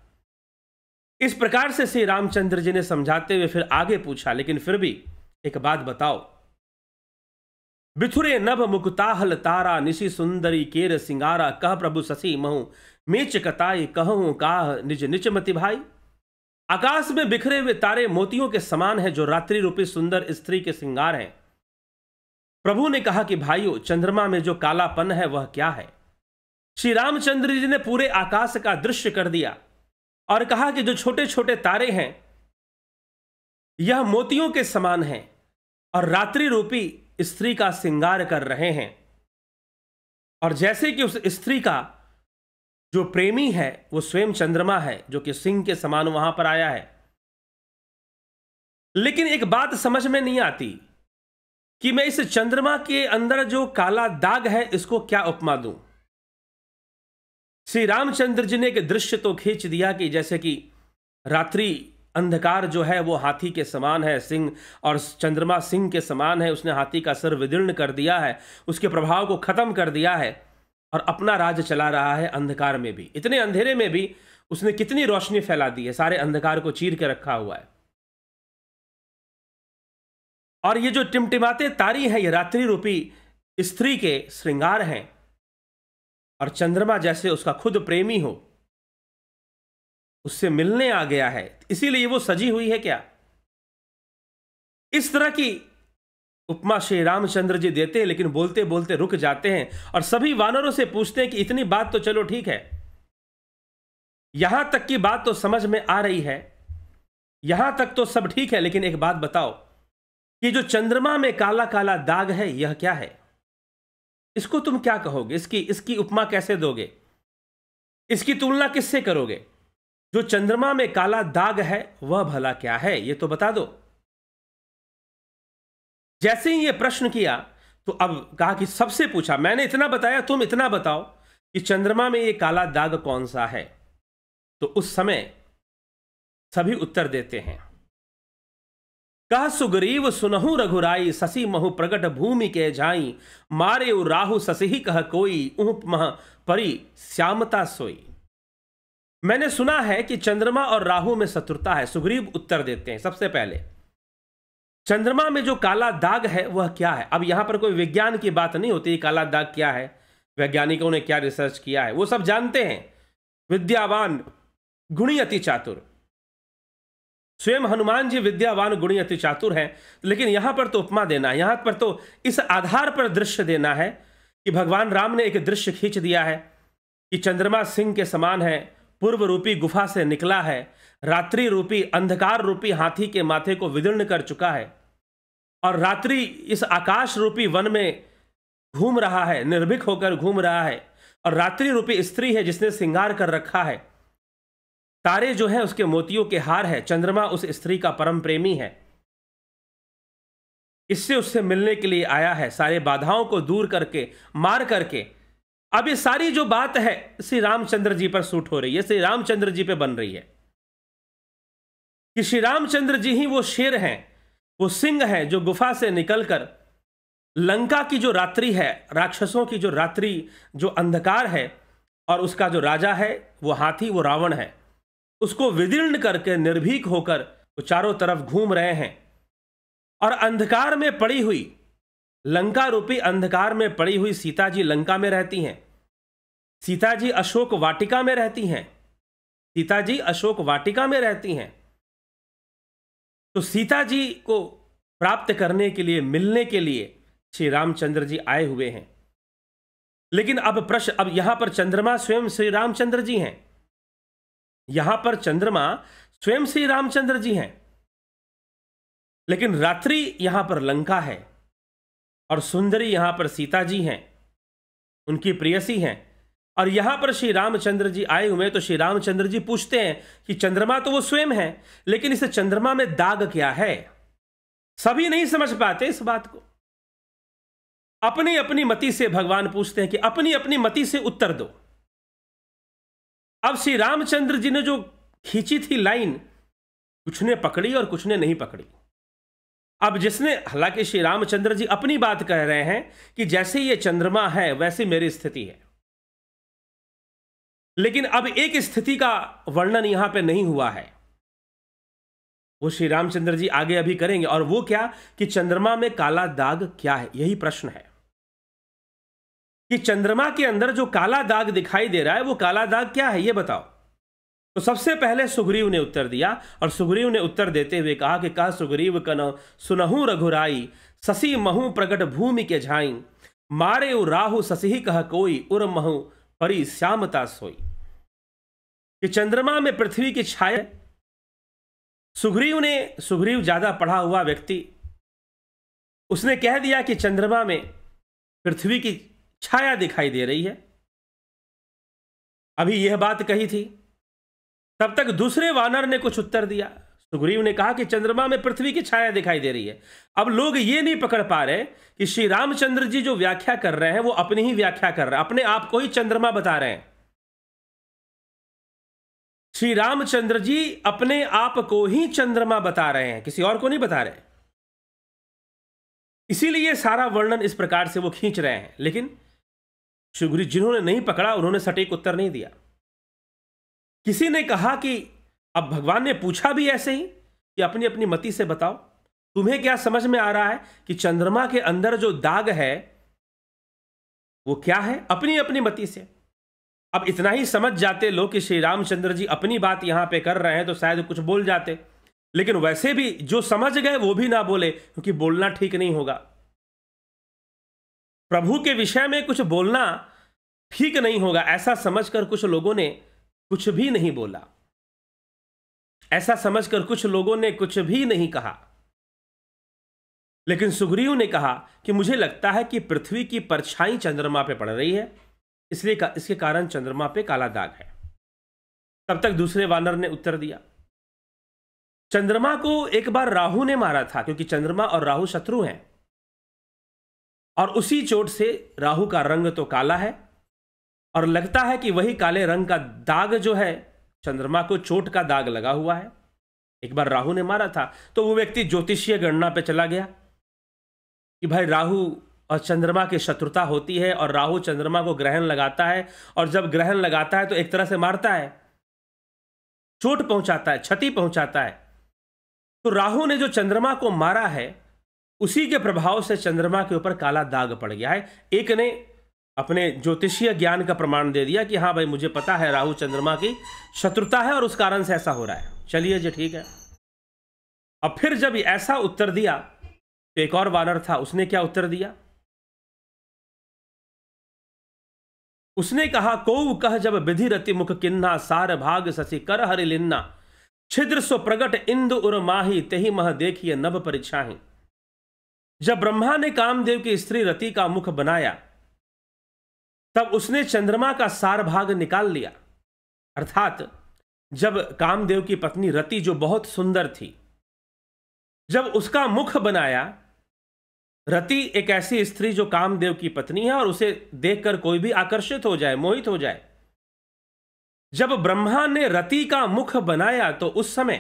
इस प्रकार से श्री रामचंद्र जी ने समझाते हुए फिर आगे पूछा लेकिन फिर भी एक बात बताओ बिथुरे नभ मुकुताहल तारा निशि सुंदरी केर सिंगारा कह प्रभु शशि महु मेच कताई कहूं काह निज निच मति भाई आकाश में बिखरे हुए तारे मोतियों के समान है जो रात्रि रूपी सुंदर स्त्री के श्रृंगार हैं प्रभु ने कहा कि भाइयों चंद्रमा में जो कालापन है वह क्या है श्री रामचंद्र जी ने पूरे आकाश का दृश्य कर दिया और कहा कि जो छोटे छोटे तारे हैं यह मोतियों के समान हैं और रात्रि रूपी स्त्री का श्रृंगार कर रहे हैं और जैसे कि उस स्त्री का जो प्रेमी है वो स्वयं चंद्रमा है जो कि सिंह के समान वहां पर आया है लेकिन एक बात समझ में नहीं आती कि मैं इस चंद्रमा के अंदर जो काला दाग है इसको क्या उपमा दूं श्री रामचंद्र जी ने एक दृश्य तो खींच दिया कि जैसे कि रात्रि अंधकार जो है वो हाथी के समान है सिंह और चंद्रमा सिंह के समान है उसने हाथी का सर विदीर्ण कर दिया है उसके प्रभाव को खत्म कर दिया है और अपना राज चला रहा है अंधकार में भी इतने अंधेरे में भी उसने कितनी रोशनी फैला दी है सारे अंधकार को चीर के रखा हुआ है और ये जो टिमटिमाते तारी हैं ये रात्रि रूपी स्त्री के श्रृंगार हैं और चंद्रमा जैसे उसका खुद प्रेमी हो उससे मिलने आ गया है इसीलिए वो सजी हुई है क्या इस तरह की उपमा श्री रामचंद्र जी देते हैं लेकिन बोलते बोलते रुक जाते हैं और सभी वानरों से पूछते हैं कि इतनी बात तो चलो ठीक है यहां तक की बात तो समझ में आ रही है यहां तक तो सब ठीक है लेकिन एक बात बताओ कि जो चंद्रमा में काला काला दाग है यह क्या है इसको तुम क्या कहोगे इसकी इसकी उपमा कैसे दोगे इसकी तुलना किससे करोगे जो चंद्रमा में काला दाग है वह भला क्या है यह तो बता दो जैसे ही यह प्रश्न किया तो अब कहा कि सबसे पूछा मैंने इतना बताया तुम इतना बताओ कि चंद्रमा में यह काला दाग कौन सा है तो उस समय सभी उत्तर देते हैं कह सुग्रीव सुनहु रघुराई ससी महु प्रगट भूमि के झाई मारे राहु ससी कह कोई उह मह परी श्यामता सोई मैंने सुना है कि चंद्रमा और राहु में शत्रुता है सुग्रीव उत्तर देते हैं सबसे पहले चंद्रमा में जो काला दाग है वह क्या है अब यहां पर कोई विज्ञान की बात नहीं होती काला दाग क्या है वैज्ञानिकों ने क्या रिसर्च किया है वो सब जानते हैं विद्यावान गुणी अति चातुर स्वयं हनुमान जी विद्यावान गुणी अति चातुर हैं लेकिन यहाँ पर तो उपमा देना है यहाँ पर तो इस आधार पर दृश्य देना है कि भगवान राम ने एक दृश्य खींच दिया है कि चंद्रमा सिंह के समान है पूर्व रूपी गुफा से निकला है रात्रि रूपी अंधकार रूपी हाथी के माथे को विदीर्ण कर चुका है और रात्रि इस आकाश रूपी वन में घूम रहा है निर्भिक होकर घूम रहा है और रात्रि रूपी स्त्री है जिसने श्रृंगार कर रखा है तारे जो है उसके मोतियों के हार है चंद्रमा उस स्त्री का परम प्रेमी है इससे उससे मिलने के लिए आया है सारे बाधाओं को दूर करके मार करके अब ये सारी जो बात है श्री रामचंद्र जी पर सूट हो रही है श्री रामचंद्र जी पे बन रही है कि श्री रामचंद्र जी ही वो शेर हैं वो सिंह हैं जो गुफा से निकलकर लंका की जो रात्रि है राक्षसों की जो रात्रि जो अंधकार है और उसका जो राजा है वो हाथी वो रावण है उसको विदीर्ण करके निर्भीक होकर वो चारों तरफ घूम रहे हैं और अंधकार में पड़ी हुई लंका रूपी अंधकार में पड़ी हुई सीता जी लंका में रहती हैं सीता जी अशोक वाटिका में रहती हैं सीता जी अशोक वाटिका में रहती हैं तो सीता जी को प्राप्त करने के लिए मिलने के लिए श्री रामचंद्र जी आए हुए हैं लेकिन अब प्रश्न अब यहां पर चंद्रमा स्वयं श्री रामचंद्र जी हैं यहां पर चंद्रमा स्वयं श्री रामचंद्र जी हैं लेकिन रात्रि यहां पर लंका है और सुंदरी यहां पर सीता जी हैं उनकी प्रियसी हैं और यहां पर श्री रामचंद्र जी आए हुए तो श्री रामचंद्र जी पूछते हैं कि चंद्रमा तो वो स्वयं है लेकिन इस चंद्रमा में दाग क्या है सभी नहीं समझ पाते इस बात को अपनी अपनी मति से भगवान पूछते हैं कि अपनी अपनी मति से उत्तर दो अब श्री रामचंद्र जी ने जो खींची थी लाइन कुछ ने पकड़ी और कुछ ने नहीं पकड़ी अब जिसने हालांकि श्री रामचंद्र जी अपनी बात कह रहे हैं कि जैसे ये चंद्रमा है वैसे मेरी स्थिति है लेकिन अब एक स्थिति का वर्णन यहां पे नहीं हुआ है वो श्री रामचंद्र जी आगे अभी करेंगे और वो क्या कि चंद्रमा में काला दाग क्या है यही प्रश्न है कि चंद्रमा के अंदर जो काला दाग दिखाई दे रहा है वो काला दाग क्या है ये बताओ तो सबसे पहले सुग्रीव ने उत्तर दिया और सुग्रीव ने उत्तर देते हुए कहा कि कहा सुग्रीव कन सुनहू रघुराई ससी महु प्रगट भूमि के झाई मारे उ राहु ससी कह कोई उर महु परी श्यामता सोई कि चंद्रमा में पृथ्वी की छाया सुग्रीव ने सुग्रीव ज्यादा पढ़ा हुआ व्यक्ति उसने कह दिया कि चंद्रमा में पृथ्वी की छाया दिखाई दे रही है अभी यह बात कही थी तब तक दूसरे वानर ने कुछ उत्तर दिया सुग्रीव ने कहा कि चंद्रमा में पृथ्वी की छाया दिखाई दे रही है अब लोग ये नहीं पकड़ पा रहे कि श्री रामचंद्र जी जो व्याख्या कर रहे हैं वो अपनी ही व्याख्या कर रहे हैं अपने आप को ही चंद्रमा बता रहे हैं श्री रामचंद्र जी अपने आप को ही चंद्रमा बता रहे हैं किसी और को नहीं बता रहे इसीलिए सारा वर्णन इस प्रकार से वो खींच रहे हैं लेकिन शिवगुरु जिन्होंने नहीं पकड़ा उन्होंने सटीक उत्तर नहीं दिया किसी ने कहा कि अब भगवान ने पूछा भी ऐसे ही कि अपनी अपनी मति से बताओ तुम्हें क्या समझ में आ रहा है कि चंद्रमा के अंदर जो दाग है वो क्या है अपनी अपनी मति से अब इतना ही समझ जाते लोग कि श्री रामचंद्र जी अपनी बात यहां पे कर रहे हैं तो शायद कुछ बोल जाते लेकिन वैसे भी जो समझ गए वो भी ना बोले क्योंकि बोलना ठीक नहीं होगा प्रभु के विषय में कुछ बोलना ठीक नहीं होगा ऐसा समझकर कुछ लोगों ने कुछ भी नहीं बोला ऐसा समझकर कुछ लोगों ने कुछ भी नहीं कहा लेकिन सुग्रीव ने कहा कि मुझे लगता है कि पृथ्वी की परछाई चंद्रमा पे पड़ रही है इसलिए का, इसके कारण चंद्रमा पे काला दाग है तब तक दूसरे वानर ने उत्तर दिया चंद्रमा को एक बार राहु ने मारा था क्योंकि चंद्रमा और राहु शत्रु हैं और उसी चोट से राहु का रंग तो काला है और लगता है कि वही काले रंग का दाग जो है चंद्रमा को चोट का दाग लगा हुआ है एक बार राहु ने मारा था तो वो व्यक्ति ज्योतिषीय गणना पे चला गया कि भाई राहु और चंद्रमा की शत्रुता होती है और राहु चंद्रमा को ग्रहण लगाता है और जब ग्रहण लगाता है तो एक तरह से मारता है चोट पहुंचाता है क्षति पहुंचाता है तो राहु ने जो चंद्रमा को मारा है उसी के प्रभाव से चंद्रमा के ऊपर काला दाग पड़ गया है एक ने अपने ज्योतिषीय ज्ञान का प्रमाण दे दिया कि हाँ भाई मुझे पता है राहु चंद्रमा की शत्रुता है और उस कारण से ऐसा हो रहा है चलिए जी ठीक है अब फिर जब ऐसा उत्तर दिया तो एक और वानर था उसने क्या उत्तर दिया उसने कहा कौ कह जब विधि रति मुख किन्ना सार भाग शशि कर हरि लिन्ना छिद्र सो प्रगट इंदु उर माही तेही मह देखिए नभ परीक्षाही जब ब्रह्मा ने कामदेव की स्त्री रति का मुख बनाया तब उसने चंद्रमा का सार भाग निकाल लिया अर्थात जब कामदेव की पत्नी रति जो बहुत सुंदर थी जब उसका मुख बनाया रति एक ऐसी स्त्री जो कामदेव की पत्नी है और उसे देखकर कोई भी आकर्षित हो जाए मोहित हो जाए जब ब्रह्मा ने रति का मुख बनाया तो उस समय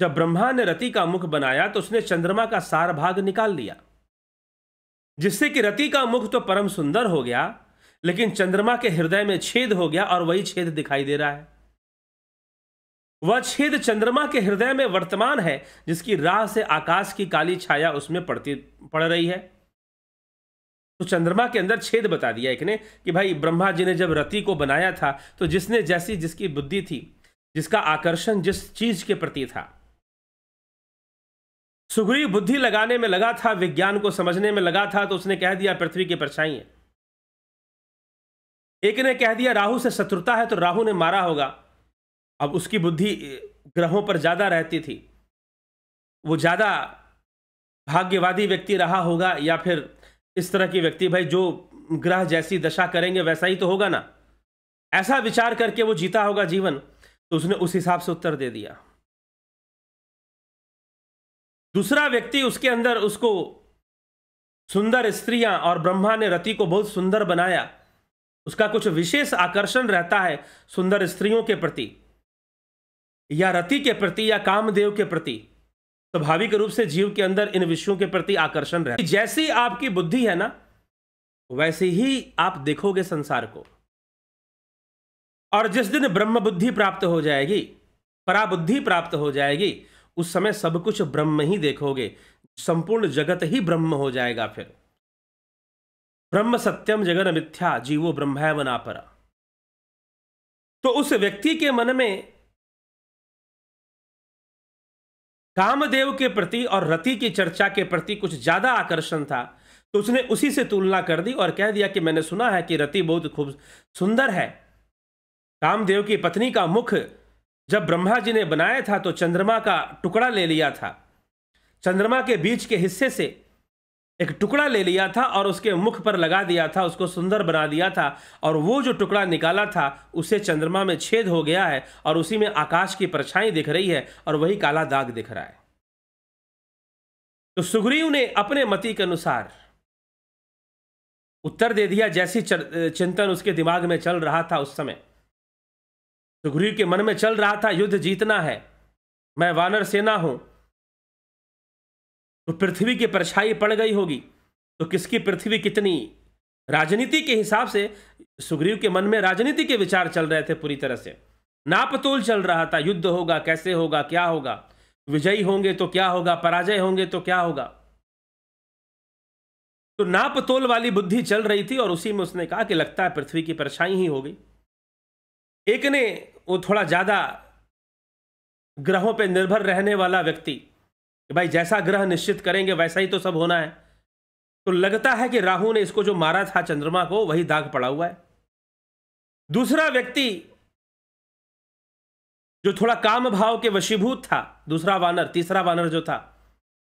जब ब्रह्मा ने रति का मुख बनाया तो उसने चंद्रमा का सार भाग निकाल लिया जिससे कि रति का मुख तो परम सुंदर हो गया लेकिन चंद्रमा के हृदय में छेद हो गया और वही छेद दिखाई दे रहा है वह छेद चंद्रमा के हृदय में वर्तमान है जिसकी राह से आकाश की काली छाया उसमें पड़ती पड़ रही है तो चंद्रमा के अंदर छेद बता दिया एक ने कि भाई ब्रह्मा जी ने जब रति को बनाया था तो जिसने जैसी जिसकी बुद्धि थी जिसका आकर्षण जिस चीज के प्रति था सुग्रीव बुद्धि लगाने में लगा था विज्ञान को समझने में लगा था तो उसने कह दिया पृथ्वी की परछाई है एक ने कह दिया राहु से शत्रुता है तो राहु ने मारा होगा अब उसकी बुद्धि ग्रहों पर ज़्यादा रहती थी वो ज़्यादा भाग्यवादी व्यक्ति रहा होगा या फिर इस तरह की व्यक्ति भाई जो ग्रह जैसी दशा करेंगे वैसा ही तो होगा ना ऐसा विचार करके वो जीता होगा जीवन तो उसने उस हिसाब से उत्तर दे दिया दूसरा व्यक्ति उसके अंदर उसको सुंदर स्त्रियां और ब्रह्मा ने रति को बहुत सुंदर बनाया उसका कुछ विशेष आकर्षण रहता है सुंदर स्त्रियों के प्रति या रति के प्रति या कामदेव के प्रति स्वाभाविक तो रूप से जीव के अंदर इन विषयों के प्रति आकर्षण रहता है जैसी आपकी बुद्धि है ना वैसे ही आप देखोगे संसार को और जिस दिन ब्रह्म बुद्धि प्राप्त हो जाएगी पराबुद्धि प्राप्त हो जाएगी उस समय सब कुछ ब्रह्म ही देखोगे संपूर्ण जगत ही ब्रह्म हो जाएगा फिर ब्रह्म सत्यम जगन मिथ्या जीवो ब्रह्म है बना पर तो उस व्यक्ति के मन में कामदेव के प्रति और रति की चर्चा के प्रति कुछ ज्यादा आकर्षण था तो उसने उसी से तुलना कर दी और कह दिया कि मैंने सुना है कि रति बहुत खूब सुंदर है कामदेव की पत्नी का मुख जब ब्रह्मा जी ने बनाया था तो चंद्रमा का टुकड़ा ले लिया था चंद्रमा के बीच के हिस्से से एक टुकड़ा ले लिया था और उसके मुख पर लगा दिया था उसको सुंदर बना दिया था और वो जो टुकड़ा निकाला था उसे चंद्रमा में छेद हो गया है और उसी में आकाश की परछाई दिख रही है और वही काला दाग दिख रहा है तो सुग्रीव ने अपने मति के अनुसार उत्तर दे दिया जैसी चिंतन उसके दिमाग में चल रहा था उस समय सुग्रीव तो के मन में चल रहा था युद्ध जीतना है मैं वानर सेना हूं तो पृथ्वी की परछाई पड़ गई होगी तो किसकी पृथ्वी कितनी राजनीति के हिसाब से सुग्रीव के मन में राजनीति के विचार चल रहे थे पूरी तरह से नापतोल चल रहा था युद्ध होगा कैसे होगा क्या होगा विजयी होंगे तो क्या होगा पराजय होंगे तो क्या होगा तो नापतोल वाली बुद्धि चल रही थी और उसी में उसने कहा कि लगता है पृथ्वी की परछाई ही हो गई एक ने वो थोड़ा ज़्यादा ग्रहों पे निर्भर रहने वाला व्यक्ति कि भाई जैसा ग्रह निश्चित करेंगे वैसा ही तो सब होना है तो लगता है कि राहु ने इसको जो मारा था चंद्रमा को वही दाग पड़ा हुआ है दूसरा व्यक्ति जो थोड़ा काम भाव के वशीभूत था दूसरा वानर तीसरा वानर जो था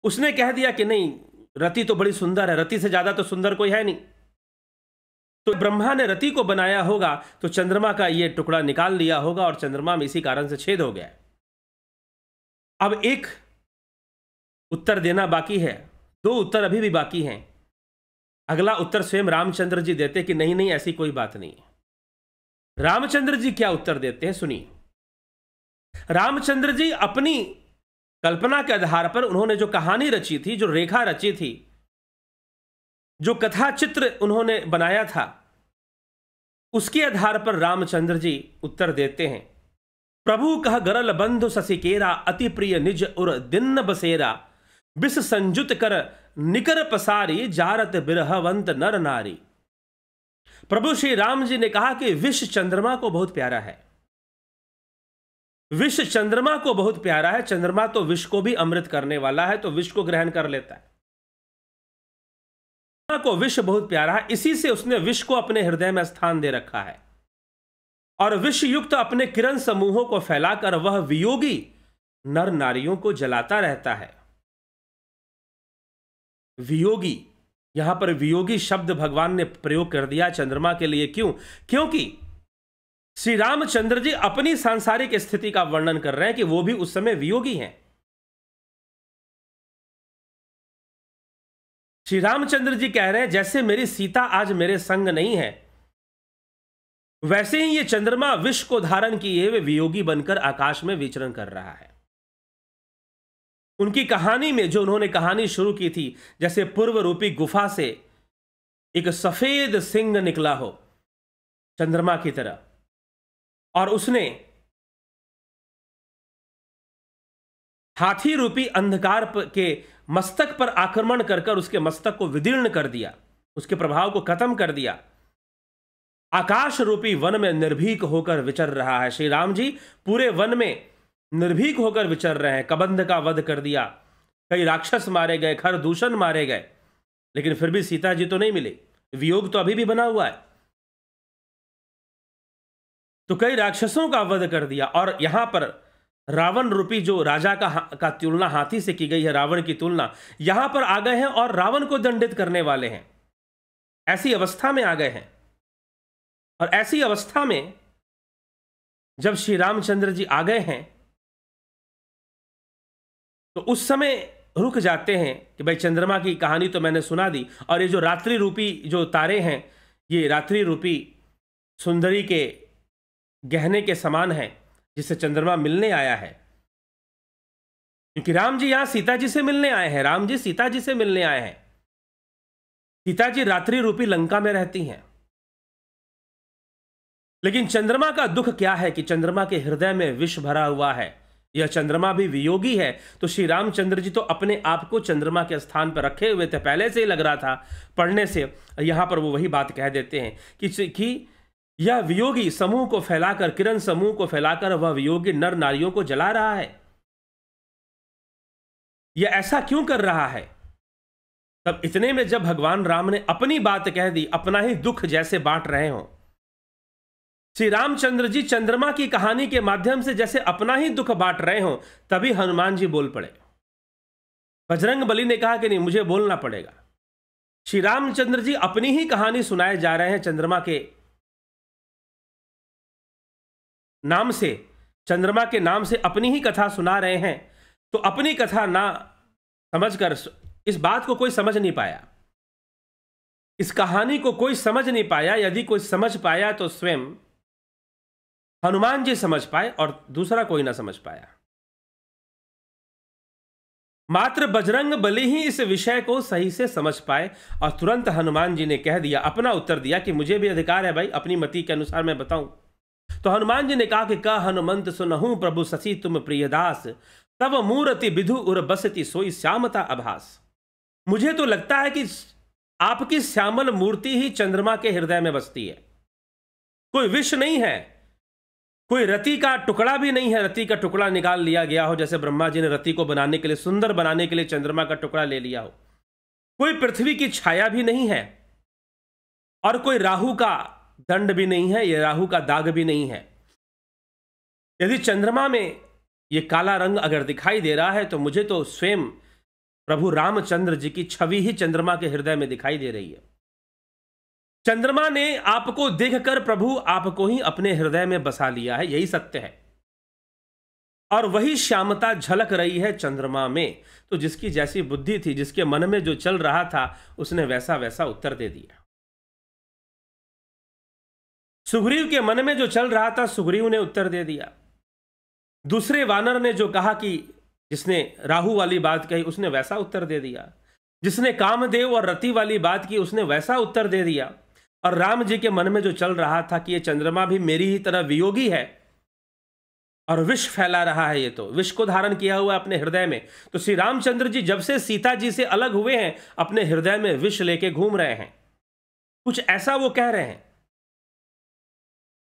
उसने कह दिया कि नहीं रति तो बड़ी सुंदर है रति से ज़्यादा तो सुंदर कोई है नहीं तो ब्रह्मा ने रति को बनाया होगा तो चंद्रमा का यह टुकड़ा निकाल लिया होगा और चंद्रमा में इसी कारण से छेद हो गया अब एक उत्तर देना बाकी है दो उत्तर अभी भी बाकी हैं अगला उत्तर स्वयं रामचंद्र जी देते कि नहीं नहीं ऐसी कोई बात नहीं रामचंद्र जी क्या उत्तर देते हैं सुनिए रामचंद्र जी अपनी कल्पना के आधार पर उन्होंने जो कहानी रची थी जो रेखा रची थी जो कथा चित्र उन्होंने बनाया था उसके आधार पर रामचंद्र जी उत्तर देते हैं प्रभु कह गरल बंधु ससिकेरा अति प्रिय निज उर दिन बसेरा बिस संजुत कर निकर पसारी जारत बिरहवंत नर नारी प्रभु श्री राम जी ने कहा कि विश्व चंद्रमा को बहुत प्यारा है विश्व चंद्रमा को बहुत प्यारा है चंद्रमा तो विश्व को भी अमृत करने वाला है तो विश्व को ग्रहण कर लेता है को विश्व बहुत प्यारा है इसी से उसने विश्व को अपने हृदय में स्थान दे रखा है और विश्व युक्त अपने किरण समूहों को फैलाकर वह वियोगी नर नारियों को जलाता रहता है वियोगी यहां पर वियोगी शब्द भगवान ने प्रयोग कर दिया चंद्रमा के लिए क्यों क्योंकि श्री रामचंद्र जी अपनी सांसारिक स्थिति का वर्णन कर रहे हैं कि वो भी उस समय वियोगी हैं श्री रामचंद्र जी कह रहे हैं जैसे मेरी सीता आज मेरे संग नहीं है वैसे ही ये चंद्रमा विश्व को धारण किए हुए वियोगी बनकर आकाश में विचरण कर रहा है उनकी कहानी में जो उन्होंने कहानी शुरू की थी जैसे पूर्व रूपी गुफा से एक सफेद सिंह निकला हो चंद्रमा की तरह और उसने हाथी रूपी अंधकार के मस्तक पर आक्रमण कर कर उसके मस्तक को विदीर्ण कर दिया उसके प्रभाव को खत्म कर दिया आकाश रूपी वन में निर्भीक होकर विचर रहा है श्री राम जी पूरे वन में निर्भीक होकर विचर रहे हैं कबंध का वध कर दिया कई राक्षस मारे गए खर दूषण मारे गए लेकिन फिर भी सीता जी तो नहीं मिले वियोग तो अभी भी बना हुआ है तो कई राक्षसों का वध कर दिया और यहां पर रावण रूपी जो राजा का का तुलना हाथी से की गई है रावण की तुलना यहां पर आ गए हैं और रावण को दंडित करने वाले हैं ऐसी अवस्था में आ गए हैं और ऐसी अवस्था में जब श्री रामचंद्र जी आ गए हैं तो उस समय रुक जाते हैं कि भाई चंद्रमा की कहानी तो मैंने सुना दी और ये जो रात्रि रूपी जो तारे हैं ये रात्रि रूपी सुंदरी के गहने के समान हैं जिसे चंद्रमा मिलने आया है क्योंकि राम जी यहां सीता जी से मिलने आए हैं राम जी सीता जी से मिलने आए हैं सीता जी रात्रि रूपी लंका में रहती हैं लेकिन चंद्रमा का दुख क्या है कि चंद्रमा के हृदय में विष भरा हुआ है यह चंद्रमा भी वियोगी है तो श्री रामचंद्र जी तो अपने आप को चंद्रमा के स्थान पर रखे हुए थे पहले से ही लग रहा था पढ़ने से यहां पर वो वही बात कह देते हैं कि, कि यह वियोगी समूह को फैलाकर किरण समूह को फैलाकर वह वियोगी नर नारियों को जला रहा है यह ऐसा क्यों कर रहा है तब इतने में जब भगवान राम ने अपनी बात कह दी अपना ही दुख जैसे बांट रहे हो श्री रामचंद्र जी चंद्रमा की कहानी के माध्यम से जैसे अपना ही दुख बांट रहे हो तभी हनुमान जी बोल पड़े बजरंग बली ने कहा कि नहीं मुझे बोलना पड़ेगा श्री रामचंद्र जी अपनी ही कहानी सुनाए जा रहे हैं चंद्रमा के नाम से चंद्रमा के नाम से अपनी ही कथा सुना रहे हैं तो अपनी कथा ना समझकर इस बात को कोई समझ नहीं पाया इस कहानी को कोई समझ नहीं पाया यदि कोई समझ पाया तो स्वयं हनुमान जी समझ पाए और दूसरा कोई ना समझ पाया मात्र बजरंग बलि ही इस विषय को सही से समझ पाए और तुरंत हनुमान जी ने कह दिया अपना उत्तर दिया कि मुझे भी अधिकार है भाई अपनी मति के अनुसार मैं बताऊं तो हनुमान जी ने कहा कि कह हनुमंत सुनहू प्रभु शशि तुम प्रियदास तब मूर्ति विधु उर बसती सोई श्यामता आभास मुझे तो लगता है कि आपकी श्यामल मूर्ति ही चंद्रमा के हृदय में बसती है कोई विष नहीं है कोई रति का टुकड़ा भी नहीं है रति का टुकड़ा निकाल लिया गया हो जैसे ब्रह्मा जी ने रति को बनाने के लिए सुंदर बनाने के लिए चंद्रमा का टुकड़ा ले लिया हो कोई पृथ्वी की छाया भी नहीं है और कोई राहु का दंड भी नहीं है ये राहु का दाग भी नहीं है यदि चंद्रमा में ये काला रंग अगर दिखाई दे रहा है तो मुझे तो स्वयं प्रभु रामचंद्र जी की छवि ही चंद्रमा के हृदय में दिखाई दे रही है चंद्रमा ने आपको देखकर प्रभु आपको ही अपने हृदय में बसा लिया है यही सत्य है और वही श्यामता झलक रही है चंद्रमा में तो जिसकी जैसी बुद्धि थी जिसके मन में जो चल रहा था उसने वैसा वैसा उत्तर दे दिया सुग्रीव के मन में जो चल रहा था सुग्रीव ने उत्तर दे दिया दूसरे वानर ने जो कहा कि जिसने राहु वाली बात कही उसने वैसा उत्तर दे दिया जिसने कामदेव और रति वाली बात की उसने वैसा उत्तर दे दिया और राम जी के मन में जो चल रहा था कि ये चंद्रमा भी मेरी ही तरह वियोगी है और विष फैला रहा है ये तो विष को धारण किया हुआ अपने हृदय में तो श्री रामचंद्र जी जब से सीता जी से अलग हुए हैं अपने हृदय में विष लेके घूम रहे हैं कुछ ऐसा वो कह रहे हैं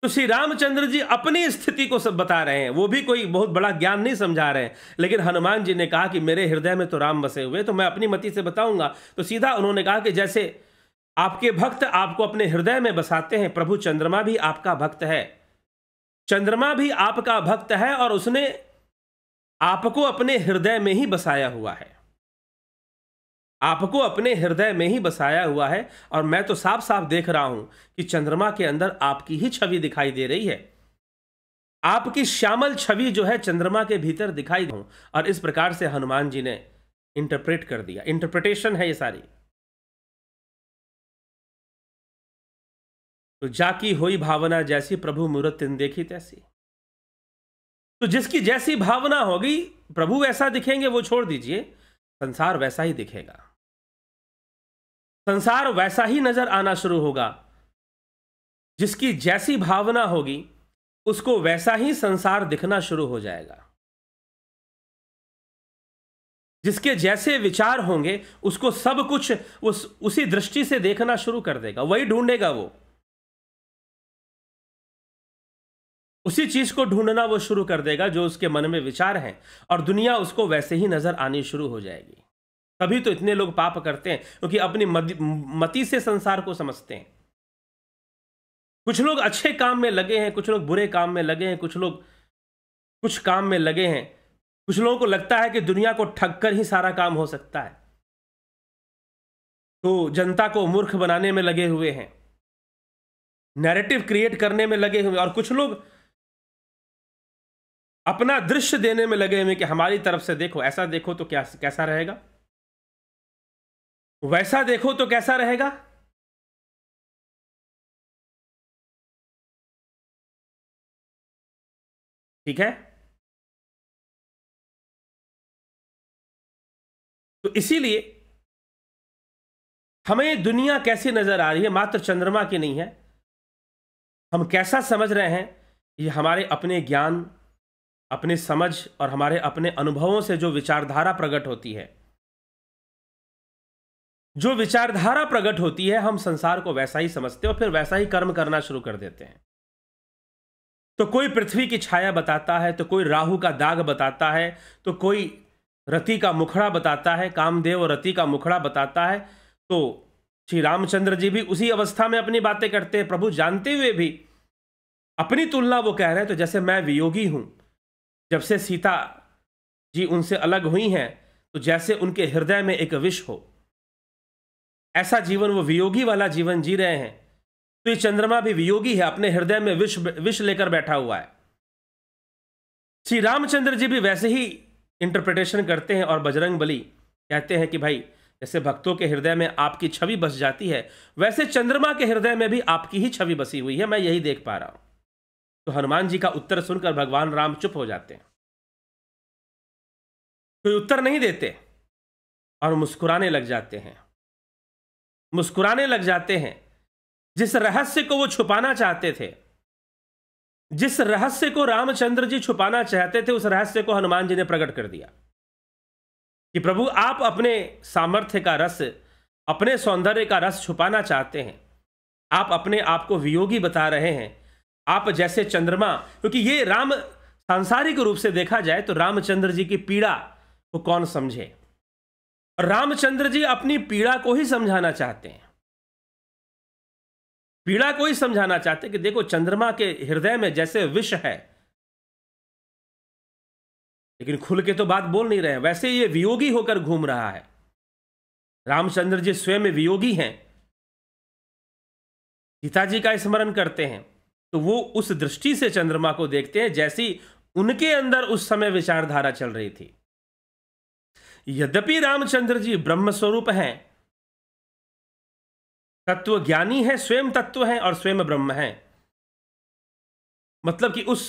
तो श्री रामचंद्र जी अपनी स्थिति को सब बता रहे हैं वो भी कोई बहुत बड़ा ज्ञान नहीं समझा रहे हैं लेकिन हनुमान जी ने कहा कि मेरे हृदय में तो राम बसे हुए तो मैं अपनी मति से बताऊंगा तो सीधा उन्होंने कहा कि जैसे आपके भक्त आपको अपने हृदय में बसाते हैं प्रभु चंद्रमा भी आपका भक्त है चंद्रमा भी आपका भक्त है और उसने आपको अपने हृदय में ही बसाया हुआ है आपको अपने हृदय में ही बसाया हुआ है और मैं तो साफ साफ देख रहा हूं कि चंद्रमा के अंदर आपकी ही छवि दिखाई दे रही है आपकी श्यामल छवि जो है चंद्रमा के भीतर दिखाई दू और इस प्रकार से हनुमान जी ने इंटरप्रेट कर दिया इंटरप्रिटेशन है ये सारी तो जाकी हो भावना जैसी प्रभु मूर्त तिन देखी तैसी तो जिसकी जैसी भावना होगी प्रभु वैसा दिखेंगे वो छोड़ दीजिए संसार वैसा ही दिखेगा संसार वैसा ही नजर आना शुरू होगा जिसकी जैसी भावना होगी उसको वैसा ही संसार दिखना शुरू हो जाएगा जिसके जैसे विचार होंगे उसको सब कुछ उस उसी दृष्टि से देखना शुरू कर देगा वही ढूंढेगा वो उसी चीज को ढूंढना वो शुरू कर देगा जो उसके मन में विचार हैं और दुनिया उसको वैसे ही नजर आनी शुरू हो जाएगी तभी तो इतने लोग पाप करते हैं क्योंकि अपनी मति से संसार को समझते हैं कुछ लोग अच्छे काम में लगे हैं कुछ लोग बुरे काम में लगे हैं कुछ लोग कुछ काम में लगे हैं कुछ लोगों को लगता है कि दुनिया को ठग कर ही सारा काम हो सकता है तो जनता को मूर्ख बनाने में लगे हुए हैं नैरेटिव क्रिएट करने में लगे हुए और कुछ लोग अपना दृश्य देने में लगे हुए कि हमारी तरफ से देखो ऐसा देखो तो क्या कैसा रहेगा वैसा देखो तो कैसा रहेगा ठीक है तो इसीलिए हमें दुनिया कैसी नजर आ रही है मात्र चंद्रमा की नहीं है हम कैसा समझ रहे हैं ये हमारे अपने ज्ञान अपने समझ और हमारे अपने अनुभवों से जो विचारधारा प्रकट होती है जो विचारधारा प्रकट होती है हम संसार को वैसा ही समझते और फिर वैसा ही कर्म करना शुरू कर देते हैं तो कोई पृथ्वी की छाया बताता है तो कोई राहु का दाग बताता है तो कोई रति का मुखड़ा बताता है कामदेव और रति का मुखड़ा बताता है तो श्री रामचंद्र जी भी उसी अवस्था में अपनी बातें करते हैं प्रभु जानते हुए भी अपनी तुलना वो कह रहे हैं तो जैसे मैं वियोगी हूं जब से सीता जी उनसे अलग हुई हैं तो जैसे उनके हृदय में एक विष हो ऐसा जीवन वो वियोगी वाला जीवन जी रहे हैं तो ये चंद्रमा भी वियोगी है अपने हृदय में विष विष लेकर बैठा हुआ है श्री रामचंद्र जी भी वैसे ही इंटरप्रिटेशन करते हैं और बजरंग बली कहते हैं कि भाई जैसे भक्तों के हृदय में आपकी छवि बस जाती है वैसे चंद्रमा के हृदय में भी आपकी ही छवि बसी हुई है मैं यही देख पा रहा हूं तो हनुमान जी का उत्तर सुनकर भगवान राम चुप हो जाते हैं कोई तो उत्तर नहीं देते और मुस्कुराने लग जाते हैं मुस्कुराने लग जाते हैं जिस रहस्य को वो छुपाना चाहते थे जिस रहस्य को रामचंद्र जी छुपाना चाहते थे उस रहस्य को हनुमान जी ने प्रकट कर दिया कि प्रभु आप अपने सामर्थ्य का रस अपने सौंदर्य का रस छुपाना चाहते हैं आप अपने आप को वियोगी बता रहे हैं आप जैसे चंद्रमा क्योंकि ये राम सांसारिक रूप से देखा जाए तो रामचंद्र जी की पीड़ा को कौन समझे रामचंद्र जी अपनी पीड़ा को ही समझाना चाहते हैं पीड़ा को ही समझाना चाहते हैं कि देखो चंद्रमा के हृदय में जैसे विष है लेकिन खुल के तो बात बोल नहीं रहे हैं वैसे ये वियोगी होकर घूम रहा है रामचंद्र जी स्वयं वियोगी हैं जी का स्मरण करते हैं तो वो उस दृष्टि से चंद्रमा को देखते हैं जैसी उनके अंदर उस समय विचारधारा चल रही थी यद्यपि रामचंद्र जी ब्रह्म स्वरूप हैं तत्व ज्ञानी है स्वयं तत्व है और स्वयं ब्रह्म है मतलब कि उस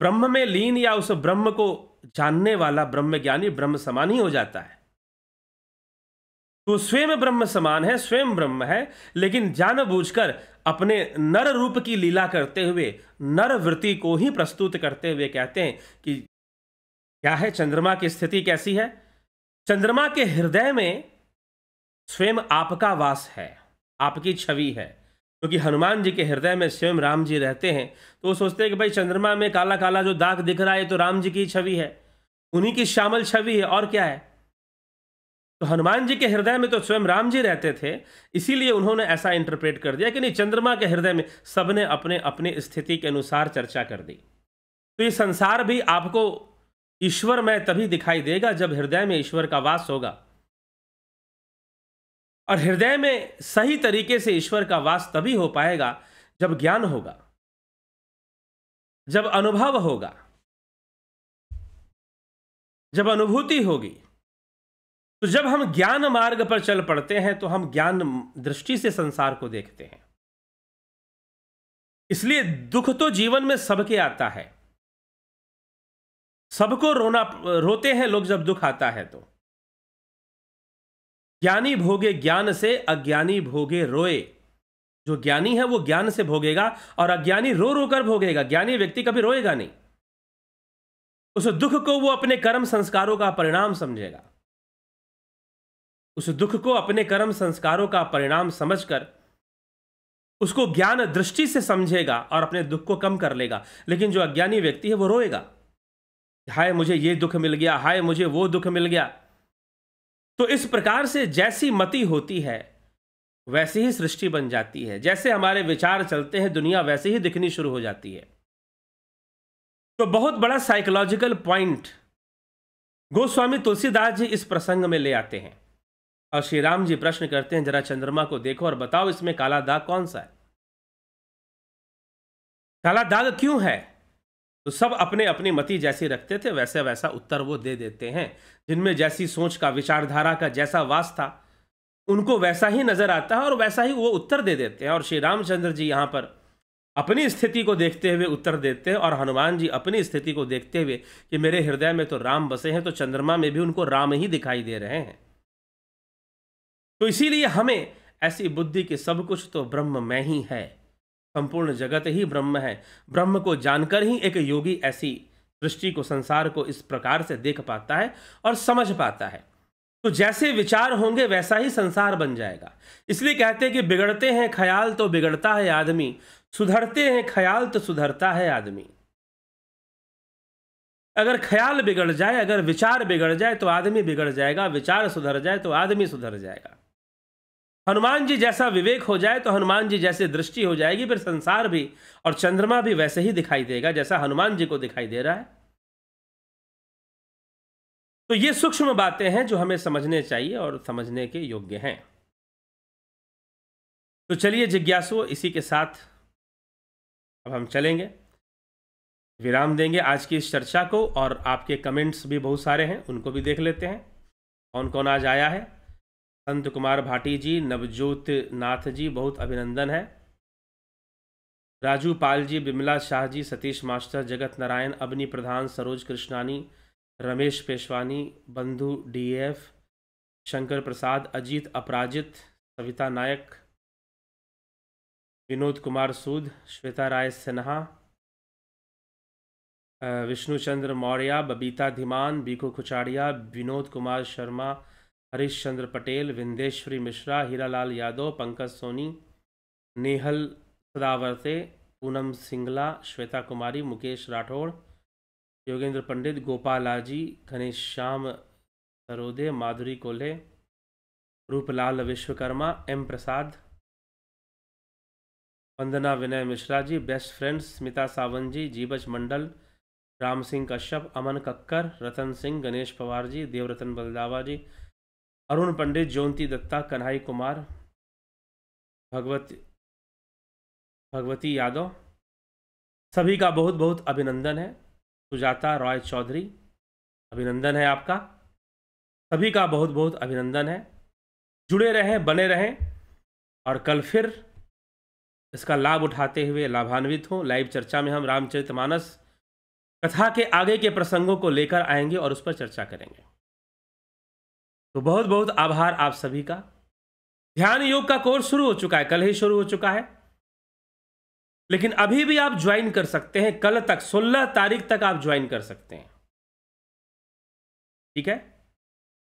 ब्रह्म में लीन या उस ब्रह्म को जानने वाला ब्रह्म ज्ञानी ब्रह्म समान ही हो जाता है तो स्वयं ब्रह्म समान है स्वयं ब्रह्म है लेकिन जानबूझकर अपने नर रूप की लीला करते हुए नर वृत्ति को ही प्रस्तुत करते हुए कहते हैं कि क्या है चंद्रमा की स्थिति कैसी है चंद्रमा के हृदय में स्वयं आपका वास है आपकी छवि है क्योंकि तो हनुमान जी के हृदय में स्वयं राम जी रहते हैं तो वो सोचते हैं कि भाई चंद्रमा में काला काला जो दाग दिख रहा है तो राम जी की छवि है उन्हीं की श्यामल छवि है और क्या है तो हनुमान जी के हृदय में तो स्वयं राम जी रहते थे इसीलिए उन्होंने ऐसा इंटरप्रेट कर दिया कि नहीं चंद्रमा के हृदय में सबने अपने अपने स्थिति के अनुसार चर्चा कर दी तो ये संसार भी आपको ईश्वर में तभी दिखाई देगा जब हृदय में ईश्वर का वास होगा और हृदय में सही तरीके से ईश्वर का वास तभी हो पाएगा जब ज्ञान होगा जब अनुभव होगा जब अनुभूति होगी तो जब हम ज्ञान मार्ग पर चल पड़ते हैं तो हम ज्ञान दृष्टि से संसार को देखते हैं इसलिए दुख तो जीवन में सबके आता है सबको रोना रोते हैं लोग जब दुख आता है तो ज्ञानी भोगे ज्ञान से अज्ञानी भोगे रोए जो ज्ञानी है वो ज्ञान से भोगेगा और अज्ञानी रो रो कर भोगेगा ज्ञानी व्यक्ति कभी रोएगा नहीं उस दुख को वो अपने कर्म संस्कारों का परिणाम समझेगा उस दुख को अपने कर्म संस्कारों का परिणाम समझकर उसको ज्ञान दृष्टि से समझेगा और अपने दुख को कम कर लेगा लेकिन जो अज्ञानी व्यक्ति है वो रोएगा हाय मुझे ये दुख मिल गया हाय मुझे वो दुख मिल गया तो इस प्रकार से जैसी मति होती है वैसी ही सृष्टि बन जाती है जैसे हमारे विचार चलते हैं दुनिया वैसे ही दिखनी शुरू हो जाती है तो बहुत बड़ा साइकोलॉजिकल पॉइंट गोस्वामी तुलसीदास जी इस प्रसंग में ले आते हैं और श्री राम जी प्रश्न करते हैं जरा चंद्रमा को देखो और बताओ इसमें काला दाग कौन सा है काला दाग क्यों है तो सब अपने अपनी मति जैसी रखते थे वैसे वैसा उत्तर वो दे देते हैं जिनमें जैसी सोच का विचारधारा का जैसा वास था उनको वैसा ही नज़र आता है और वैसा ही वो उत्तर दे देते हैं और श्री रामचंद्र जी यहाँ पर अपनी स्थिति को देखते हुए उत्तर देते हैं और हनुमान जी अपनी स्थिति को देखते हुए कि मेरे हृदय में तो राम बसे हैं तो चंद्रमा में भी उनको राम ही दिखाई दे रहे हैं तो इसीलिए हमें ऐसी बुद्धि कि सब कुछ तो ब्रह्म में ही है संपूर्ण जगत ही ब्रह्म है ब्रह्म को जानकर ही एक योगी ऐसी दृष्टि को संसार को इस प्रकार से देख पाता है और समझ पाता है तो जैसे विचार होंगे वैसा ही संसार बन जाएगा इसलिए कहते हैं कि बिगड़ते हैं ख्याल तो बिगड़ता है आदमी सुधरते हैं ख्याल तो सुधरता है आदमी अगर ख्याल बिगड़ जाए अगर विचार बिगड़ जाए तो आदमी बिगड़ जाएगा विचार सुधर जाए तो आदमी सुधर जाएगा हनुमान जी जैसा विवेक हो जाए तो हनुमान जी जैसे दृष्टि हो जाएगी फिर संसार भी और चंद्रमा भी वैसे ही दिखाई देगा जैसा हनुमान जी को दिखाई दे रहा है तो ये सूक्ष्म बातें हैं जो हमें समझने चाहिए और समझने के योग्य हैं तो चलिए जिज्ञासु इसी के साथ अब हम चलेंगे विराम देंगे आज की इस चर्चा को और आपके कमेंट्स भी बहुत सारे हैं उनको भी देख लेते हैं कौन कौन आज आया है संत कुमार भाटी जी नवजोत नाथ जी बहुत अभिनंदन है राजू पाल जी बिमला शाह जी सतीश मास्टर जगत नारायण अबनी प्रधान सरोज कृष्णानी रमेश पेशवानी बंधु डीएफ शंकर प्रसाद अजीत अपराजित सविता नायक विनोद कुमार सूद श्वेता राय सिन्हा विष्णु चंद्र बबीता धीमान बीकू खुचाड़िया विनोद कुमार शर्मा हरीश चंद्र पटेल विंदेश्वरी मिश्रा हीरालाल यादव पंकज सोनी नेहल सदावर्ते पूनम सिंगला श्वेता कुमारी मुकेश राठौड़ योगेंद्र पंडित गोपाल आजी घनेश Shyam Sarode Madhuri Kole Rooplal Vishwakarma M Prasad Vandana Vinay Mishra ji best friends Smita Sawant ji Jeevaj Mandal Ram Singh Kashyap Aman Kakkar Ratan Singh Ganesh Pawar ji Devratan Baldawa ji Arun Pandit Jyoti Datta Kanhai Kumar Bhagwati Bhagwati Yadav सभी का बहुत बहुत अभिनंदन है सुजाता रॉय चौधरी अभिनंदन है आपका सभी का बहुत बहुत अभिनंदन है जुड़े रहें बने रहें और कल फिर इसका लाभ उठाते हुए लाभान्वित हों लाइव चर्चा में हम रामचरितमानस कथा के आगे के प्रसंगों को लेकर आएंगे और उस पर चर्चा करेंगे तो बहुत बहुत आभार आप सभी का ध्यान योग का कोर्स शुरू हो चुका है कल ही शुरू हो चुका है लेकिन अभी भी आप ज्वाइन कर सकते हैं कल तक 16 तारीख तक आप ज्वाइन कर सकते हैं ठीक है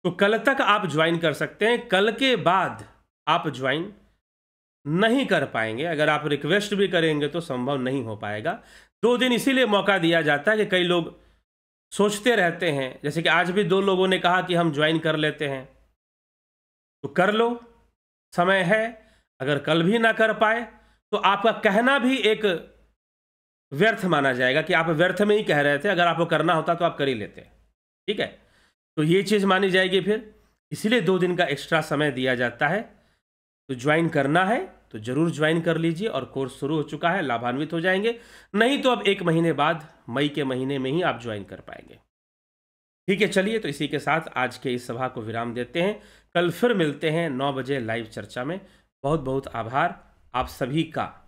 तो कल तक आप ज्वाइन कर सकते हैं कल के बाद आप ज्वाइन नहीं कर पाएंगे अगर आप रिक्वेस्ट भी करेंगे तो संभव नहीं हो पाएगा दो दिन इसीलिए मौका दिया जाता है कि कई लोग सोचते रहते हैं जैसे कि आज भी दो लोगों ने कहा कि हम ज्वाइन कर लेते हैं तो कर लो समय है अगर कल भी ना कर पाए तो आपका कहना भी एक व्यर्थ माना जाएगा कि आप व्यर्थ में ही कह रहे थे अगर आपको करना होता तो आप कर ही लेते ठीक है तो ये चीज़ मानी जाएगी फिर इसलिए दो दिन का एक्स्ट्रा समय दिया जाता है तो ज्वाइन करना है तो ज़रूर ज्वाइन कर लीजिए और कोर्स शुरू हो चुका है लाभान्वित हो जाएंगे नहीं तो अब एक महीने बाद मई के महीने में ही आप ज्वाइन कर पाएंगे ठीक है चलिए तो इसी के साथ आज के इस सभा को विराम देते हैं कल फिर मिलते हैं नौ बजे लाइव चर्चा में बहुत बहुत आभार आप सभी का